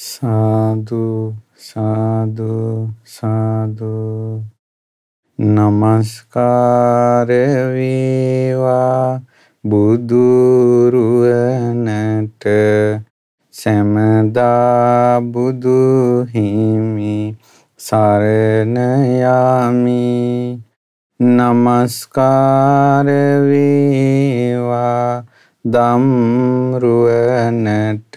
සාදු සාදු සාදු නමස්කාර වේවා බුදුරුවනට සැමදා බුදුහිමි සරණ යමි නමස්කාර වේවා දම්රුවනට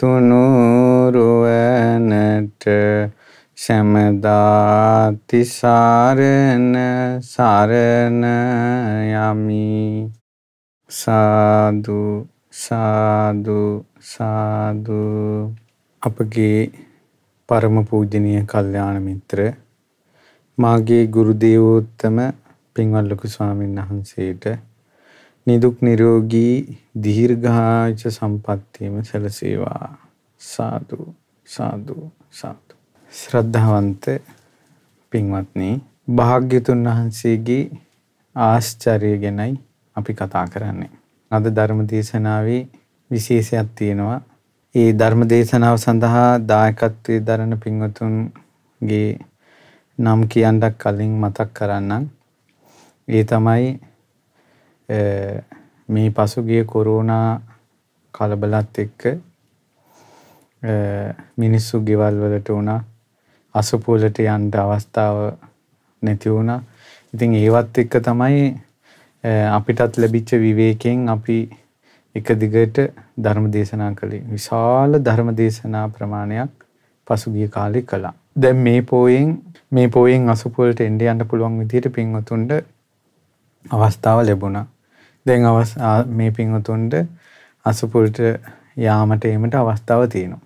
තුනුරුවනට සැමදාතිසාරණ සරණ යමි සාදු සාදු සාදු අපගේ පරම පූජනීය කල්යාණ මිත්‍ර මාගේ ගුරු දේවෝත්තම පින්වත් ලොකු ස්වාමීන් වහන්සේට නිදුක් නිරෝගී දීර්ඝායස සම්පන්නියම සැලසේවා. සාදු සාදු සාදු. ශ්‍රද්ධාවන්ත පින්වත්නි, භාග්‍යතුන් වහන්සේගේ ආශ්චර්ය ගැනයි අපි කතා කරන්නේ. අද ධර්ම දේශනාවේ විශේෂයක් තියෙනවා. ඒ ධර්ම දේශනාව සඳහා දායකත්වයේ දරන පින්වතුන්ගේ නම් කියන්නක් කලින් මතක් කරන්නම්. ඒ තමයි මේ පසුගිය කොරෝනා කලබලත් එක්ක මිනිස්සු ගෙවල් වලට වුණා අසපුවලට යන්න අවස්ථාව නැති වුණා. ඉතින් ඒවත් එක්ක තමයි අපිටත් ලැබිච්ච විවේකයෙන් අපි එක දිගට ධර්ම දේශනා කළේ. විශාල ධර්ම දේශනා ප්‍රමාණයක් පසුගිය කාලේ කළා. දැන් මේ පෝයෙන් මේ පෝයෙන් අසුපුවලට එන්න යන්න පුළුවන් විදිහට පින්වතුන්ට අවස්ථාව ලැබුණා. දැන් අවස් මේ පින්වතුන්ට අසුපුරට යාමට ඒමට අවස්ථාව තියෙනවා.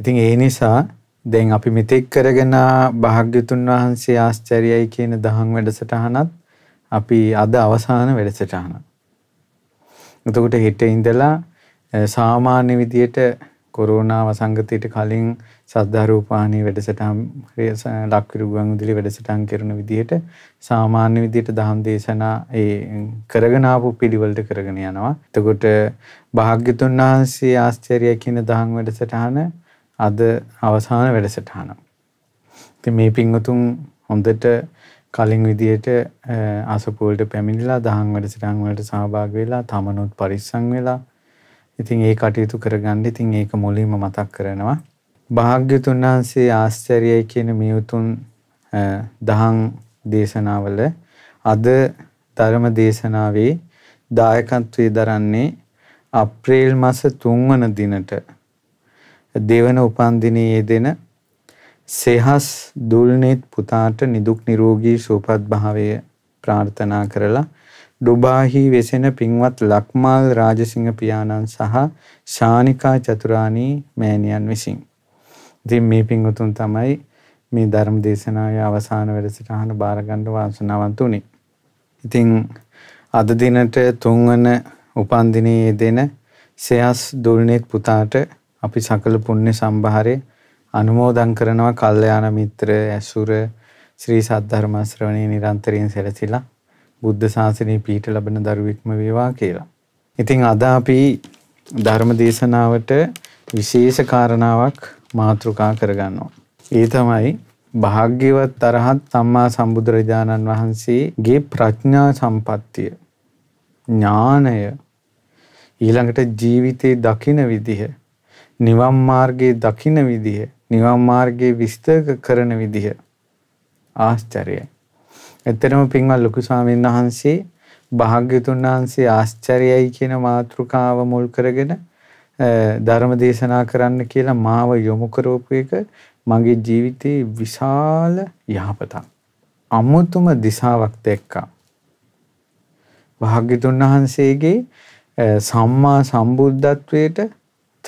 ඉතින් ඒ නිසා දැන් අපි මෙතෙක් කරගෙන භාග්‍යතුන් වහන්සේ ආශ්චර්යයි කියන දහම් වැඩසටහනත් අපි අද අවසාන වැඩසටහන. එතකොට හෙට ඉඳලා සාමාන්‍ය විදියට කොරෝනා වසංගතයට කලින් සද්ධා රූපාණී වැඩසටහන් ලක්විරු ගුවන්විදුලි වැඩසටහන් කරන විදිහට සාමාන්‍ය විදිහට දහම් දේශනා ඒ කරගෙන ආපු පිළිවෙලට කරගෙන යනවා. එතකොට භාග්‍යතුන් වහන්සේ ආශ්චර්ය කියන දහම් වැඩසටහන අද අවසාන වැඩසටහන. ඉතින් මේ පින්වතුන් හොඳට කලින් විදියට අසපුවලට පැමිණිලා දහම් වැඩසටහන් වලට සහභාගී වෙලා තමනුත් පරිස්සම් වෙලා ඉතින් ඒ කටයුතු කරගන්න ඉතින් ඒක මුලින්ම මතක් කරනවා. භාග්‍යතුන් වහන්සේ ආශ්චර්යයි කියන මේ උතුම් දහම් දේශනාවල අද ධර්ම දේශනාවේ දායකත්වයේ දරන්නේ අප්‍රේල් මාස 3 වන දිනට දෙවන උපන්දිනයේ දෙන සෙහස් දුල්නෙත් පුතාට නිදුක් නිරෝගී සුවපත් භාවය ප්‍රාර්ථනා කරලා ඩුබාහි වෙසෙන පින්වත් ලක්මාල් රාජසිංහ පියාණන් සහ ශානිකා චතුරානී මෑණියන් විසින්. ඉතින් මේ පින්වතුන් තමයි මේ ධර්ම දේශනාවේ අවසාන වැඩසටහන බාරගන්න වාසනාවන්ත උනේ. ඉතින් අද දිනට තුන්වන උපන්දිනයේ දෙන සයස් දුල්නෙත් පුතාට අපි සකල පුණ්‍ය සම්භාරේ අනුමෝදන් කරනවා කල්යාණ මිත්‍ර ඇසුර ශ්‍රී සද්ධර්ම ශ්‍රවණේ නිරන්තරයෙන් සැලසිලා බුද්ධ ශාසනයේ පිහිට ලබන දරුවෙක්ම වේවා කියලා. ඉතින් අද අපි ධර්ම දේශනාවට විශේෂ කාරණාවක් මාතෘකා කරගන්නවා. ඒ තමයි භාග්‍යවත් තරහත් සම්මා සම්බුදුරජාණන් වහන්සේගේ ප්‍රඥා සම්පත්තිය ඥානය ඊළඟට ජීවිතේ දකින විදිහ නිවන් මාර්ගයේ දකින විදිහ නිවන් මාර්ගයේ විස්තර කරන විදිහ ආශ්චර්යයි ඇත්තටම පින්වත් ලොකු ස්වාමීන් වහන්සේ භාග්‍යතුන් වහන්සේ ආශ්චර්යයි කියන මාතෘකාව මුල් කරගෙන ධර්ම දේශනා කරන්න කියලා මාව යොමු කරවපු එක මගේ ජීවිතේ විශාල යහපතක්. අමුතුම දිශාවක් දැක්කා. භාග්‍යතුන් වහන්සේගේ සම්මා සම්බුද්ධත්වයට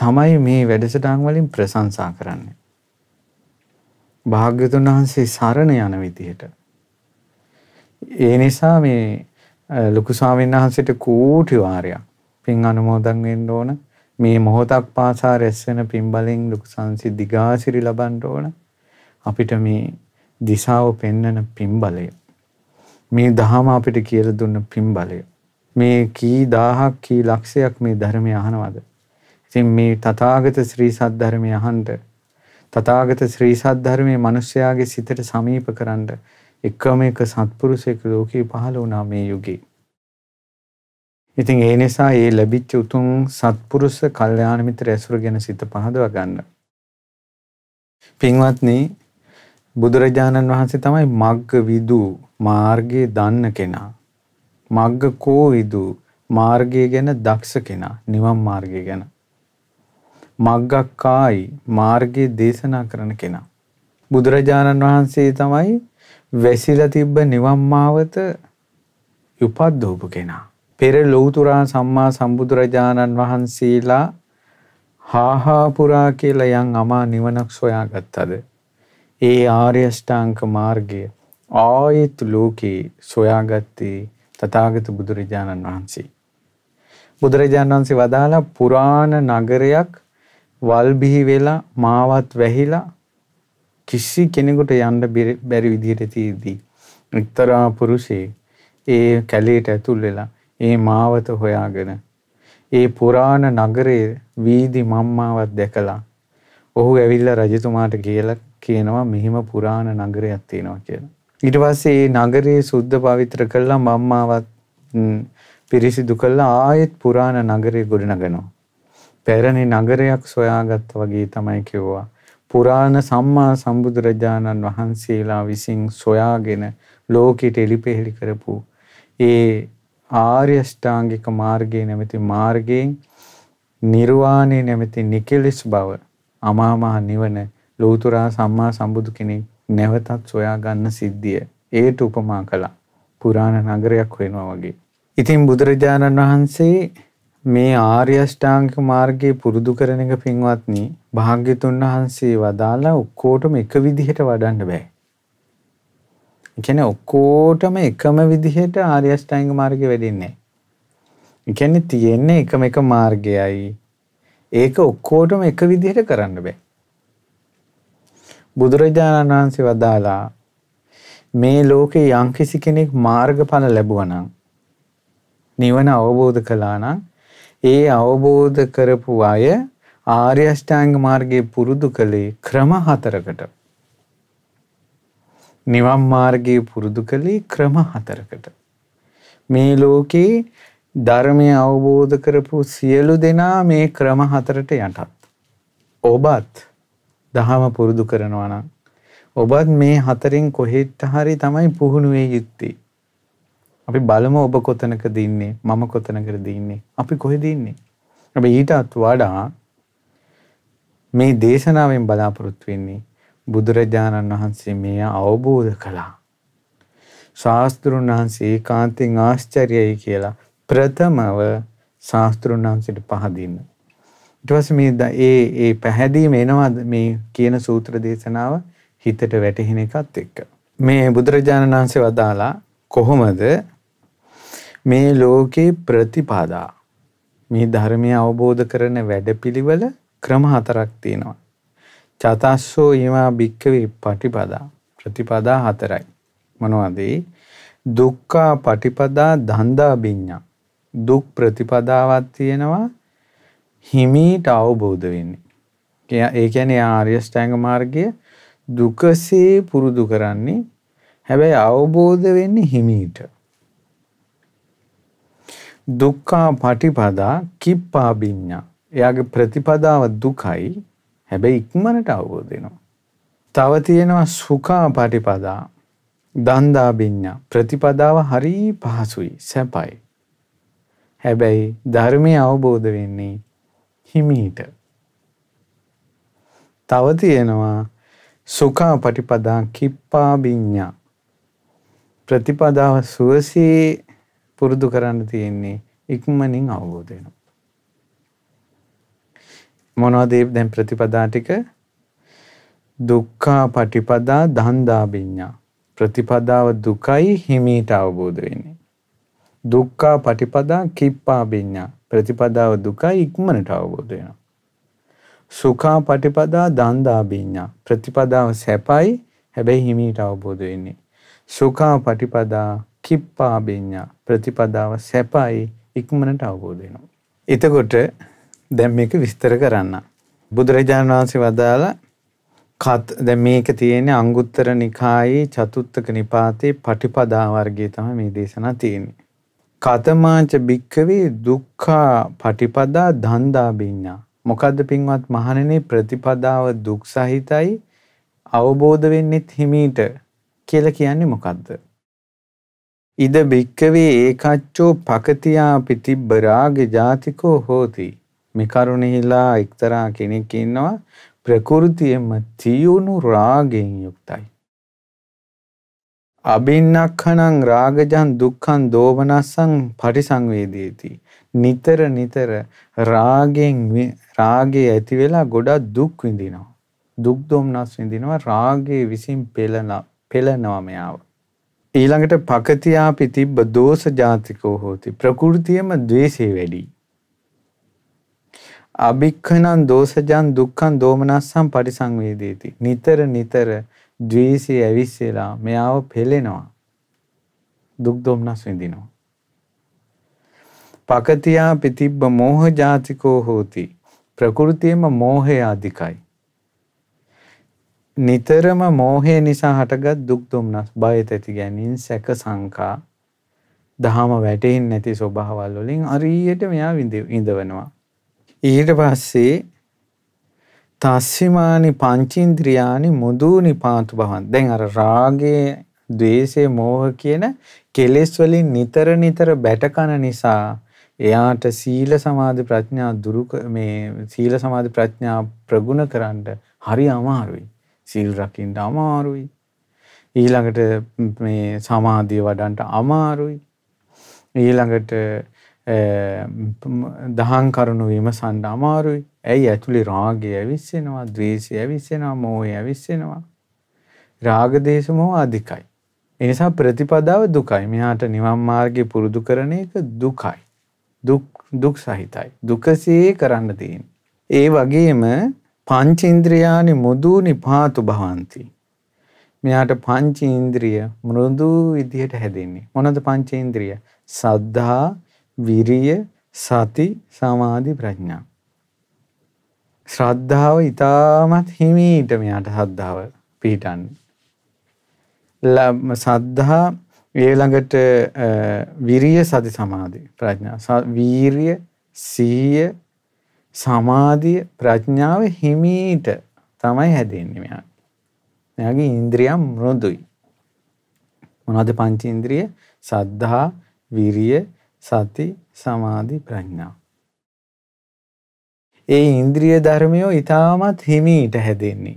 තමයි මේ වැඩසටහන් වලින් ප්‍රශංසා කරන්නේ. භාග්‍යතුන් වහන්සේ සරණ යන විදිහට ඒ නිසා මේ ලොකු ස්වාමීන් වහන්සේට කෝටි වාරයක් පින් අනුමෝදන් වෙන්න ඕන. මේ මොහොතක් පාසා රැස් වෙන පින් බලෙන් ලොකු සංසිද්ධි ගාසිරි ලබන්න ඕන. අපිට මේ දිශාව පෙන්වන පින් බලය. මේ දහම අපිට කියලා දුන්න පින් බලය. මේ කී දහහක් කී ලක්ෂයක් මේ ධර්මය අහනවද? ඉතින් මේ තථාගත ශ්‍රී සද්ධර්මය අහන්ට තථාගත ශ්‍රී සද්ධර්මයේ මිනිස්යාගේ සිතට සමීප කරන්නේ එකම එක සත්පුරුෂයෙක් ලෝකේ පහළ වුණා මේ යුගයේ. ඉතින් ඒ නිසා ඒ ලැබිච්ච උතුම් සත්පුරුෂ කල්යාණ මිත්‍ර ඇසුර ගැන සිත පහදවා ගන්න. පින්වත්නි බුදුරජාණන් වහන්සේ තමයි මග්ග විදු මාර්ගයේ දන්න කෙනා. මග්ග කෝ විදු මාර්ගය ගැන දක්ෂ කෙනා නිවන් මාර්ගය ගැන. මග්ගක්කායි මාර්ගයේ දේශනා කරන කෙනා. බුදුරජාණන් වහන්සේ තමයි වැසිලා තිබ්බ නිවන් මාවත උපද්දෝප කෙනා. පෙර ලෞතුරා සම්මා සම්බුදුරජාණන් වහන්සේලා හාහාපුරා කියලා යම් අමා නිවනක් සොයාගත්තද. ඒ ආර්ය ෂ්ටාංග මාර්ගය ආයත් ලෝකේ සොයාගත්තේ තථාගත බුදුරජාණන් වහන්සේ. බුදුරජාණන් වහන්සේ වදාලා පුරාණ නගරයක් වල් බිහි වෙලා මාවත් වැහිලා කිසි කෙනෙකුට යන්න බැරි විදිහට තියෙද්දී එක්තරා පුරුෂයෙක් ඒ කැලේට ඇතුල් වෙලා ඒ මාවත හොයාගෙන ඒ පුරාණ නගරයේ වීදි මම්මාවක් දැකලා ඔහු ඇවිල්ලා රජතුමාට කියලා කියනවා මෙහිම පුරාණ නගරයක් තියෙනවා කියලා. ඊට පස්සේ ඒ නගරේ සුද්ධ පවිත්‍ර කළා මම්මාවත් පිරිසිදු කළා ආයෙත් පුරාණ නගරේ ගොඩනගනවා. පැරණි නගරයක් සොයාගත්තා වගේ තමයි කිව්වා. පුරාණ සම්මා සම්බුදුරජාණන් වහන්සේලා විසින් සොයාගෙන ලෝකෙට එළිපෙහෙළි කරපු ඒ ආර්ය ෂ්ටාංගික මාර්ගයේ නැමැති මාර්ගයෙන් නිර්වාණය නැමැති නිකෙලස් බව අමාමහා නිවන ලෝතුරා සම්මා සම්බුදු කෙනෙක් නැවතත් සොයා ගන්න සිද්ධිය ඒට උපමා කළා පුරාණ නගරයක් වෙනවා වගේ. ඉතින් බුදුරජාණන් වහන්සේ මේ ආර්ය ෂ්ටාංගික මාර්ගයේ පුරුදු කරන එක පින්වත්නි භාග්‍යතුන් වහන්සේ වදාලා ඔක්කොටම එක විදිහට වඩන්න බෑ. ඒ කියන්නේ ඔක්කොටම එකම විදිහට ආර්ය අෂ්ටාංග මාර්ගේ වැඩෙන්නේ නැහැ. ඒ කියන්නේ තියෙන්නේ එකම එක මාර්ගයයි. ඒක ඔක්කොටම එක විදිහට කරන්න බෑ. බුදුරජාණන් වහන්සේ වදාලා මේ ලෝකේ යම්කිසි කෙනෙක් මාර්ගඵල ලැබුවා නම් නිවන අවබෝධ කළා නම් ඒ අවබෝධ කරපු අය ආර්ය අෂ්ටාංග මාර්ගයේ පුරුදු කළේ ක්‍රම හතරකට. නිවන් මාර්ගයේ පුරුදු කළේ ක්‍රම හතරකට. මේ ලෝකේ ධර්මය අවබෝධ කරපු සියලු දෙනා මේ ක්‍රම හතරට යටත්. ඔබත් දහම පුරුදු කරනවා නම් ඔබත් මේ හතරින් කොහෙට හරි තමයි පුහුණු වෙ යුත්තේ. අපි බලමු ඔබ කොතනකද ඉන්නේ මම කොතනකද ඉන්නේ අපි කොහෙද ඉන්නේ. අපි ඊටත් වඩා මේ දේශනාවෙන් බලාපොරොත්තු වෙන්නේ බුදුරජාණන් වහන්සේ මෙය අවබෝධ කළා. ශාස්ත්‍රුන් වහන්සේ ඒකාන්තයෙන් ආශ්චර්යයි කියලා ප්‍රථමව ශාස්ත්‍රුන් වහන්සේට පහදින්න. ඊට පස්සේ මේ ඒ ඒ පැහැදීම එනවාද මේ කියන සූත්‍ර දේශනාව හිතට වැටහෙන එකත් එක්ක. මේ බුදුරජාණන් වහන්සේ වදාලා කොහොමද මේ ලෝකේ ප්‍රතිපදා මේ ධර්මය අවබෝධ කරන වැඩපිළිවෙල ක්‍රම හතරක් තියෙනවා. චතස්සෝ ඒවා භික්කවේ පටිපදා ප්‍රතිපදා හතරයි. මොනවදේ දුක්කා පටිපදා දන්දා බිඤ්ඥා. දුක් ප්‍රතිපදාවත් තියෙනවා හිමීට අවබෝධ වෙන්නේ. ඒකැන ආර්යෂ්ටෑංග මාර්ගය දුකසේ පුරුදු කරන්නේ හැබැයි අවබෝධ වෙන්නේ හිමීට. දුක්කා පටිපදා කිප්පාබිඤ්ඥා එයාගේ ප්‍රතිපදාව දුකයි හැබැයි ඉක්මනට අවබෝධ වෙනවා. තව තියෙනවා සුඛා පටිපදා දන්දා බිඤ්ඤා ප්‍රතිපදාව හරි පහසුයි සැපයි. හැබැයි ධර්මය අවබෝධ වෙන්නේ හිමීට. තව තියෙනවා සුඛා පටිපදා කිප්පා බිඤ්ඤා ප්‍රතිපදාව සුවසේ පුරුදු කරන්න තියෙන්නේ ඉක්මනින් අවබෝධ වෙනවා. මොනවද දැන් ප්‍රතිපදා ටික? දුක්ඛා පටිපදා ධන්දා විඤ්ඤා. ප්‍රතිපදාව දුකයි හිමීට අවබෝධ වෙන්නේ. දුක්ඛා පටිපදා කිප්පා විඤ්ඤා. ප්‍රතිපදාව දුකයි ඉක්මනට අවබෝධ වෙනවා. සුඛා පටිපදා දන්දා විඤ්ඤා. ප්‍රතිපදාව සැපයි හැබැයි හිමීට අවබෝධ වෙන්නේ. සුඛා පටිපදා කිප්පා විඤ්ඤා. ප්‍රතිපදාව සැපයි ඉක්මනට අවබෝධ වෙනවා. එතකොට දැන් මේක විස්තර කරන්න. බුදුරජාණන් වහන්සේ වදාලා කත් දැන් මේක තියෙන්නේ අංගුත්තර නිකායේ චතුත්ථක නිපාතේ පටිපදා වර්ගයේ තමයි මේ දේශනා තියෙන්නේ. කතමාච භික්ඛවේ දුක්ඛා පටිපදා ධන්දා බින්නා. මොකද්ද පින්වත් මහණෙනි ප්‍රතිපදාව දුක් සහිතයි අවබෝධ වෙන්නෙත් හිමීට කියලා කියන්නේ මොකද්ද? ඉද භික්කවේ ඒකච්චෝ පකතියා පිතිබ්බ රාග ජාතිකෝ හෝති මේ කරුණෙහිලා එක්තරා කෙනෙක් ඉන්නවා ප්‍රകൃතියෙම තියුණු රාගෙන් යුක්තයි. අබින්නක්ඛණං රාගජං දුක්ඛං දෝමනස්සං පරිසංවේදේති. නිතර නිතර රාගෙන් රාගේ ඇති වෙලා ගොඩක් දුක් විඳිනවා. දුක් දොම්නස් විඳිනවා රාගේ විසින් පෙළන පෙළනවා මෙයාව. ඊළඟට පකතියාපි තිබ්බ දෝෂ ජාතිකෝ හෝති. ප්‍රകൃතියෙම ද්වේෂය වැඩි. අභික්ඛනං දෝසජං දුක්ඛං දෝමනස්සං පරිසංවේදේති. නිතර නිතර ද්වේෂය ඇවිස්සෙලා මෙයාව පෙළෙනවා. දුක් දෝමනස් විඳිනවා. පකතියා පිතිබ්බ මෝහ ජාතිකෝ හෝති. ප්‍රകൃතියම මෝහය අධිකයි. නිතරම මෝහය නිසා හටගත් දුක් දුම්නස් බය තැති ගැනීම සැක සංකා දහම වැටෙන්නේ නැති ස්වභාවවල වලින් හරියට මෙයා විඳවනවා ඊට පස්සේ තස්සිමානි පංචේන්ද්‍රියානි මුදුනි පාතු භවන්. දැන් අර රාගයේ, ద్వේෂයේ, මෝහ කියන කෙලෙස් වලින් නිතර නිතර බැටකන නිසා එයාට සීල සමාධි ප්‍රඥා දුරු මේ සීල සමාධි ප්‍රඥා ප්‍රගුණ කරන්න හරි අමාරුයි. සීල් රකින්න අමාරුයි. ඊළඟට මේ සමාධිය වඩන්න අමාරුයි. ඊළඟට දහං කරුණු විමසන්න අමාරුයි. ඇයි ඇතුලේ රාගය ඇවිස්සෙනවා, ద్వේෂය ඇවිස්සෙනවා, මෝහය ඇවිස්සෙනවා. රාග දේශ මොහ අධිකයි. ඒ නිසා ප්‍රතිපදාව දුකයි. මෙහාට නිවන් මාර්ගේ පුරුදු කරන එක දුකයි. දුක් දුක් සහිතයි. දුකසේ කරන්න තියෙන්නේ. ඒ වගේම පංචේන්ද්‍රයානි මුදු නිපාතු භවಂತಿ. මෙයාට පංචේන්ද්‍රිය මෘදු විදිහට හැදෙන්නේ. මොනවද පංචේන්ද්‍රිය? සද්ධා, විරිය, සති, සමාධි, ප්‍රඥා. ශ්‍රද්ධාව ඊටමත් හිමීට මෙයාට ශ්‍රද්ධාව පිහිටන්නේ. සද්ධා ඒ ළඟට විරිය සති සමාධි ප්‍රඥා වීරිය සීය සමාධිය ප්‍රඥාව හිමීට තමයි හැදෙන්නේ මෙයා. මෙයාගේ ඉන්ද්‍රියම් මෘදුයි. මොනවද පංච ඉන්ද්‍රිය? සද්ධා, විරිය, සති සමාධි ප්‍රඥා. ඒ ඉන්ද්‍රිය ධර්මයෝ ඊටමත් හිමීට හැදෙන්නේ.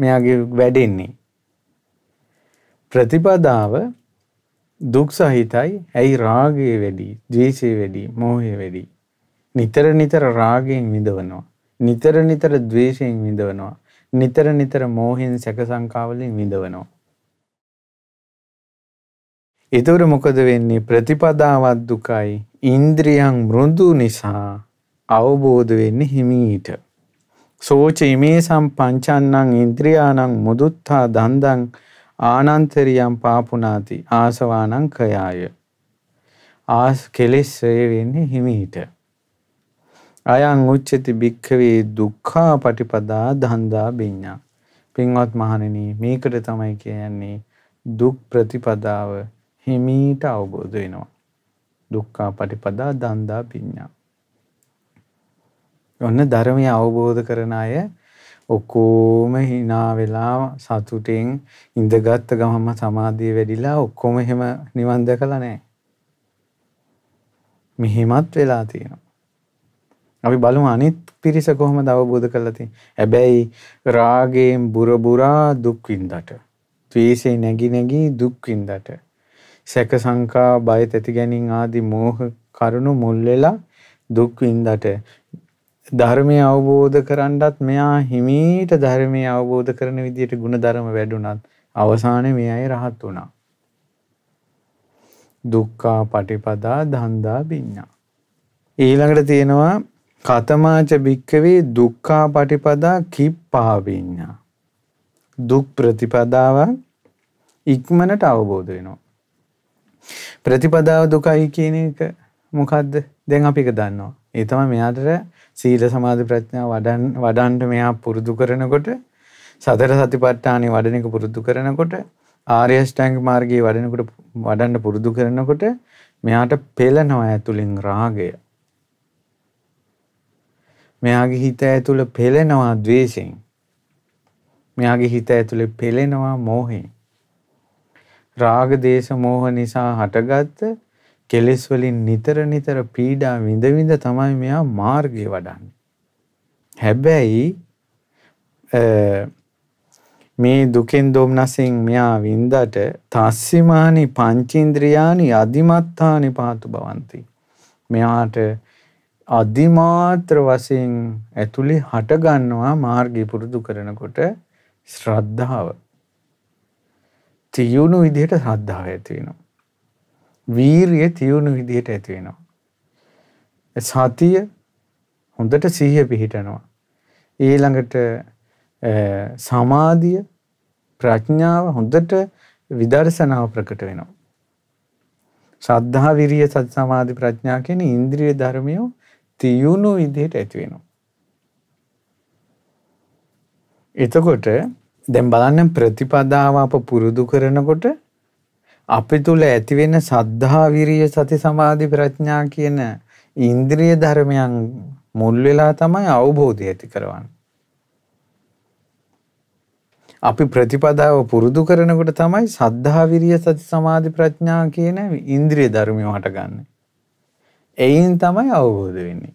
මෙයාගේ වැඩෙන්නේ. ප්‍රතිපදාව දුක් සහිතයි. ඇයි රාගය වැඩි, ද්වේෂය වැඩි, මෝහය වැඩි. නිතර නිතර රාගයෙන් විඳවනවා. නිතර නිතර ද්වේෂයෙන් විඳවනවා. නිතර නිතර මෝහෙන් සැක සංකාවලින් විඳවනවා. එතවර මොකද වෙන්නේ ප්‍රතිපදාවත් දුකයි ඉන්ද්‍රියන් මෘදු නිසා අවබෝධ වෙන්න හිමීට. සෝච ඉමේ සම්පංචන්නං ඉන්ද්‍රියානං මුදුත්තා දන්දං ආනන්තරියම් පාපුනාති ආසවානං කයාය. ආස් කෙලෙස් සය වෙන්නේ හිමීට. අයං උච්චති භික්කවේ දුක්ඛා පටිපදා දන්දා බිඤ්ඤා. පින්වත් මහණෙනි මේකට තමයි කියන්නේ දුක් ප්‍රතිපදාව හිමීට අවබෝධ වෙනවා. දුක්කා පටිපදා දන්දා පිඤ්ඥා. ඔන්න ධර්මය අවබෝධ කරන අය ඔක්කෝම හිනා වෙලා සතුටෙන් ඉඳගත්ත ගමම සමාධිය වැඩිලා ඔක්කොම එහෙම නිවන් දැකලා නැහැ. මෙහෙමත් වෙලා තියෙනවා. අපි බලමු අනිත් පිරිස කොහොමද අවබෝධ කරලා තියෙන්නේ. හැබැයි රාගයෙන් බුර බුරා දුක් විඳට, ද්වේෂයෙන් නැగి නැగి දුක් විඳට, සැක සංකා බය තැති ගැනීම ආදී මෝහ කරුණු මුල් වෙලා දුක් විඳට ධර්මය අවබෝධ කරන්නත් මෙයා හිමීට ධර්මය අවබෝධ කරන විදියට ಗುಣධර්ම වැඩුණත් අවසානයේ මේ අය රහත් වුණා. දුක්ඛා පටිපදා ධන්දා බින්නා. ඊළඟට තියෙනවා කතමාච භික්කවේ දුක්ඛා පටිපදා කිප්පා බින්නා. දුක් ප්‍රතිපදාව ඉක්මනට අවබෝධ වෙනවා. ප්‍රතිපදාව දුකයි කියන එක මොකද්ද? දැන් අපි ඒක දන්නවා. ඒ තමයි මෙයාට සීල සමාධි ප්‍රඥා වඩන් වඩන්න මෙයා පුරුදු කරනකොට සතර සතිපට්ඨානෙ වඩන එක පුරුදු කරනකොට ආර්ය අෂ්ටාංග මාර්ගයේ වඩනකොට වඩන්න පුරුදු කරනකොට මෙයාට පෙළනවා ඇතුලෙන් රාගය. මෙයාගේ හිත ඇතුළ පෙළෙනවා ද්වේෂයෙන්. මෙයාගේ හිත ඇතුලේ පෙළෙනවා මෝහයෙන්. රාග දේශ මොහ නිසා හටගත්ත කෙලෙස් වලින් නිතර නිතර පීඩා විඳ විඳ තමයි මෙයා මාර්ගේ වඩන්නේ. හැබැයි මේ දුකෙන් දුම්නසින් මෙයා වින්දට තස්සිමානි පංචේන්ද්‍රයානි අදිමත්තානි පාතු බවන්ති. මෙයාට අදිමාත්‍ර වශයෙන් ඇතුලේ හට ගන්නවා මාර්ගය පුරුදු කරනකොට ශ්‍රද්ධාව තියුණු විදිහට සද්ධාව ඇති වෙනවා. වීරිය තියුණු විදිහට ඇති වෙනවා. සතිය හොඳට සිහිය පිහිටනවා. ඊළඟට සමාධිය ප්‍රඥාව හොඳට විදර්ශනාව ප්‍රකට වෙනවා. ශ්‍රද්ධා විරිය සති සමාධි ප්‍රඥා කියන ඉන්ද්‍රිය ධර්මියෝ තියුණු විදිහට ඇති වෙනවා. එතකොට දැන් බලන්න ප්‍රතිපදාව අප පුරුදු කරනකොට අපි තුල ඇතිවෙන සද්ධා විරිය සති සමාධි ප්‍රඥා කියන ඉන්ද්‍රිය ධර්මයන් මුල් වෙලා තමයි අවබෝධය ඇති කරවන්නේ. අපි ප්‍රතිපදාව පුරුදු කරනකොට තමයි සද්ධා විරිය සති සමාධි ප්‍රඥා කියන ඉන්ද්‍රිය ධර්මිය හටගන්නේ. එයින් තමයි අවබෝධ වෙන්නේ.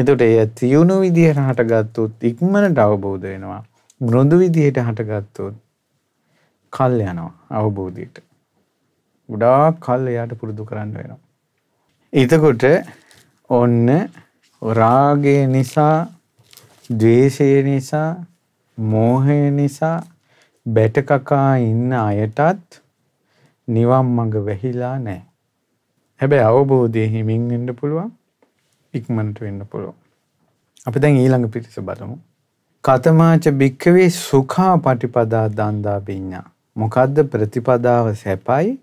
එතකොට එය තියුණු විදිහට හටගත්තොත් ඉක්මනට අවබෝධ වෙනවා. මෘදු විදිහට හටගත්තොත් කල් යනවා අවබෝධයට. ගොඩාක් කල් එයාට පුරුදු කරන්න වෙනවා. එතකොට ඔන්න රාගය නිසා ද්වේෂය නිසා මෝහය නිසා බැටකකා ඉන්න අයටත් නිවන් මඟ වැහිලා නැහැ. හැබැයි අවබෝධය හිමින් වෙන්න පුළුවන්. ඉක්මනට වෙන්න පුළුවන්. අපි දැන් ඊළඟ පිරිස බලමු. කතමාච භික්කවේ සුඛා පටිපදා දන්දා විඤ්ඤා. මොකද්ද ප්‍රතිපදාව සැපයි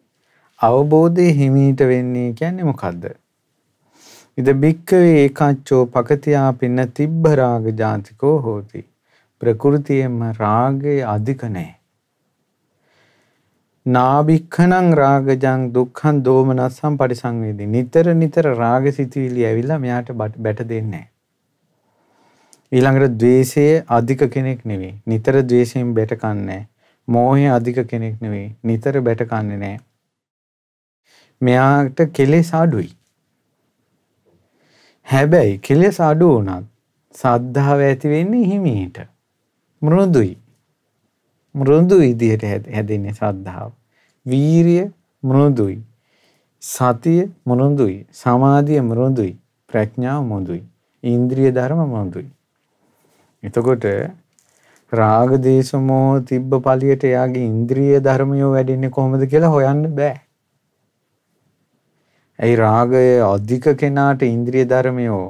අවබෝධයේ හිමීට වෙන්නේ කියන්නේ මොකද්ද? ඉද භික්කවේ ඒකාච්චෝ පකතියා පින්න තිබ්බ රාග ජාතිකෝ හෝති. ප්‍රകൃතියෙම රාගය අධික නැහැ. නාභික්ඛනං රාගජං දුක්ඛං දෝමනස්සං පරිසංවේදී. නිතර නිතර රාග සිතුවිලි ඇවිල්ලා මෙයාට බැට දෙන්නේ නැහැ. ඊළඟට द्वේෂය අධික කෙනෙක් නෙවෙයි. නිතර द्वේෂයෙන් බැට කන්නේ මෝහය අධික කෙනෙක් නෙවෙයි. නිතර බැට කන්නේ නැහැ. මෙයාට කෙලෙස් අඩුයි. හැබැයි කෙලෙස් අඩු වුණත් සද්ධාව ඇති වෙන්නේ හිමීට. මෘදුයි. මෘදු විදිහට හැදෙන්නේ ශ්‍රද්ධාව. වීරිය මෘදුයි. සතිය මෘදුයි. සමාධිය මෘදුයි. ප්‍රඥාව මෘදුයි. ඉන්ද්‍රිය ධර්ම මෘදුයි. එතකොට රාග දේශ මොහ තිබ්බ ඵලියට එයාගේ ඉන්ද්‍රිය ධර්මයෝ වැඩින්නේ කොහොමද කියලා හොයන්න බෑ. ඒ රාගය අධික කෙනාට ඉන්ද්‍රිය ධර්මයෝ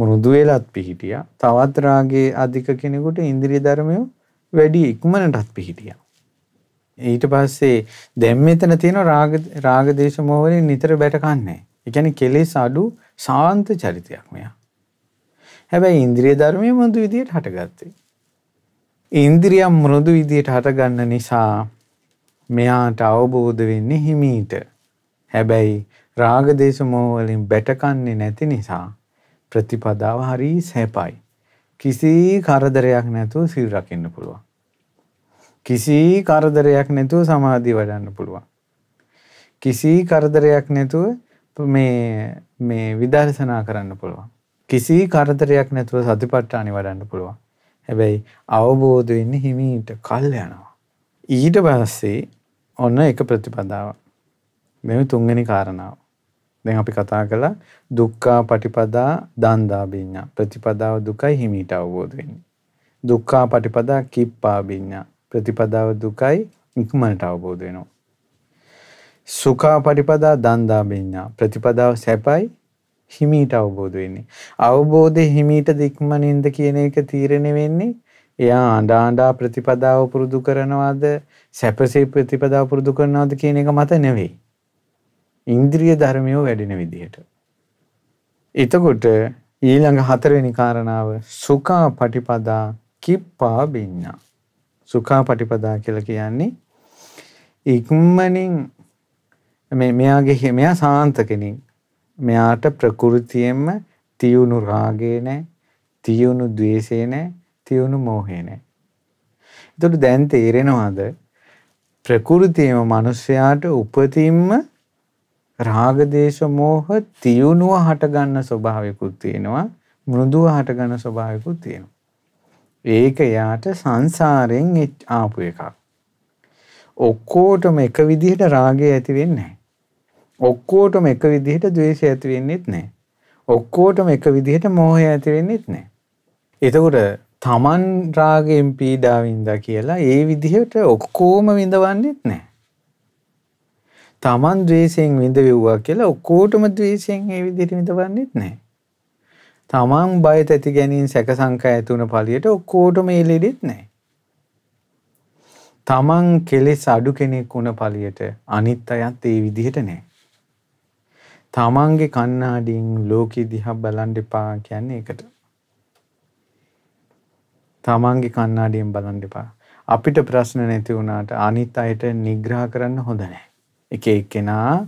මෘදු වෙලත් පිහිටියා. තවත් රාගයේ අධික කෙනෙකුට ඉන්ද්‍රිය ධර්මයෝ වැඩි ඉක්මනටත් පිහිටියා. ඊට පස්සේ දැන් මෙතන තියෙන රාග රාග දේශ මොහ වලින් නිතර බැට කන්නේ. ඒ කියන්නේ කෙලෙස් අඩු සාන්ත චරිතයක් මෙයා. හැබැයි ඉන්ද්‍රිය ධර්මයේ මෘදු විදියට හටගත්තේ. ඉන්ද්‍රියම් මෘදු විදියට හටගන්න නිසා මෙයාට අවබෝධ වෙන්නේ හිමීට. හැබැයි රාග දේශ මොහ වලින් බැටකන්නේ නැති නිසා ප්‍රතිපදාව හරි සැපයි. කිසි කරදරයක් නැතුව සිල් රකින්න පුළුවන්. කිසි කරදරයක් නැතුව සමාධිය වඩන්න පුළුවන්. කිසි කරදරයක් නැතුව මේ මේ විදර්ශනා කරන්න පුළුවන්. කිසි කරදරයක් නැතුව සතිපට්ඨානෙ වඩන්න පුළුවන්. හැබැයි අවබෝධ වෙන්නේ හිමීට කල් යනවා. ඊට පස්සේ ඔන්න එක ප්‍රතිපදාවක්. මෙහි තුන්වෙනි කාරණාව. දැන් අපි කතා කළා දුක්ඛා පටිපදා දන්දා බිඤ්ඤා. ප්‍රතිපදාව දුකයි හිමීට අවබෝධ වෙන්නේ. දුක්ඛා පටිපදා කිප්පා බිඤ්ඤා. ප්‍රතිපදාව දුකයි ඉක්මනට අවබෝධ වෙනවා. සුඛා පටිපදා දන්දා විඤ්ඤා ප්‍රතිපදාව සැපයි හිමීට අවබෝධ වෙන්නේ. අවබෝධේ හිමීට දික්මනින්ද කියන එක තීරණය වෙන්නේ එයා අඬා අඬා ප්‍රතිපදාව පුරුදු කරනවද සැපසේ ප්‍රතිපදාව පුරුදු කරනවද කියන එක මත නෙවෙයි. ඉන්ද්‍රිය ධර්මියෝ වැඩෙන විදිහට. එතකොට ඊළඟ හතරවෙනි කාරණාව සුඛා පටිපදා කිප්පා බින්නා සුඛාපටිපදා කියලා කියන්නේ ඉක්මනින් මේ මෙයාගේ මෙයා සාන්ත කෙනෙක්. මෙයාට ප්‍රകൃතියෙම තියුණු රාගේ නැහැ, තියුණු ద్వේෂේ නැහැ, තියුණු මෝහේ නැහැ. එතකොට දැන් තේරෙනවද? ප්‍රകൃතියම මිනිස්යාට උපතින්ම රාග දේශ මොහ තියුණුව හට ගන්න ස්වභාවිකුත් තියෙනවා මෘදුව හට ගන්න ස්වභාවිකුත් තියෙනවා ඒක එයාට සංසාරයෙන් ආපු එකක්. ඔක්කොටම එක විදිහට රාගය ඇති වෙන්නේ නැහැ. ඔක්කොටම එක විදිහට ද්වේෂය ඇති වෙන්නේත් නැහැ. ඔක්කොටම එක විදිහට මෝහය ඇති වෙන්නේත් නැහැ. එතකොට තමන් රාගයෙන් පීඩා වින්දා කියලා ඒ විදිහට ඔක්කොම විඳවන්නේත් නැහැ. තමන් ද්වේෂයෙන් විඳවිව්වා කියලා ඔක්කොටම ද්වේෂයෙන් ඒ විදිහට විඳවන්නේත් නැහැ. තමන් බයත ඇති ගැනින් සැක සංකා ඇතුවන පලියට ඔක්කෝට මේ ලෙඩෙත් නෑ. තමන් කෙලෙස් අඩු කෙනෙක් වුණ පලියට අනිත් අයත් ඒ විදිහට නෑ. තමන්ගේ කන්නාඩින් ලෝකෙ දිහා බලන්ඩ එපා කියන්නේ එකට. තමන්ගේ කන්නාඩියෙන් බලන්ඩ එපා. අපිට ප්‍රශ්න නැති වුණාට අනිත් අයට නිග්‍රහ කරන්න හොඳ නැහැ. එක එක්කෙනා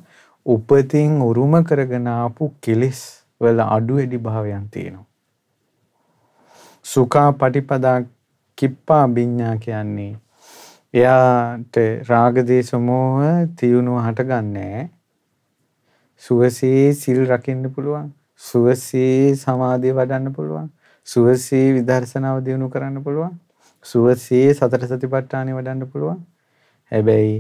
උපතින් උරුම කරගෙන ආපු කෙලෙස් වල අඩු එඩි භාවයන් තියෙනවා. සුඛා පටිපදා කිප්පා විඤ්ඤා කියන්නේ එයාට රාග දේශ මොහ තියුණුව හටගන්නේ සුවසේ සිල් රකින්න පුළුවන් සුවසේ සමාධිය වඩන්න පුළුවන් සුවසේ විදර්ශනාව දියුණු කරන්න පුළුවන් සුවසේ සතර සතිපට්ඨානෙ වඩන්න පුළුවන් හැබැයි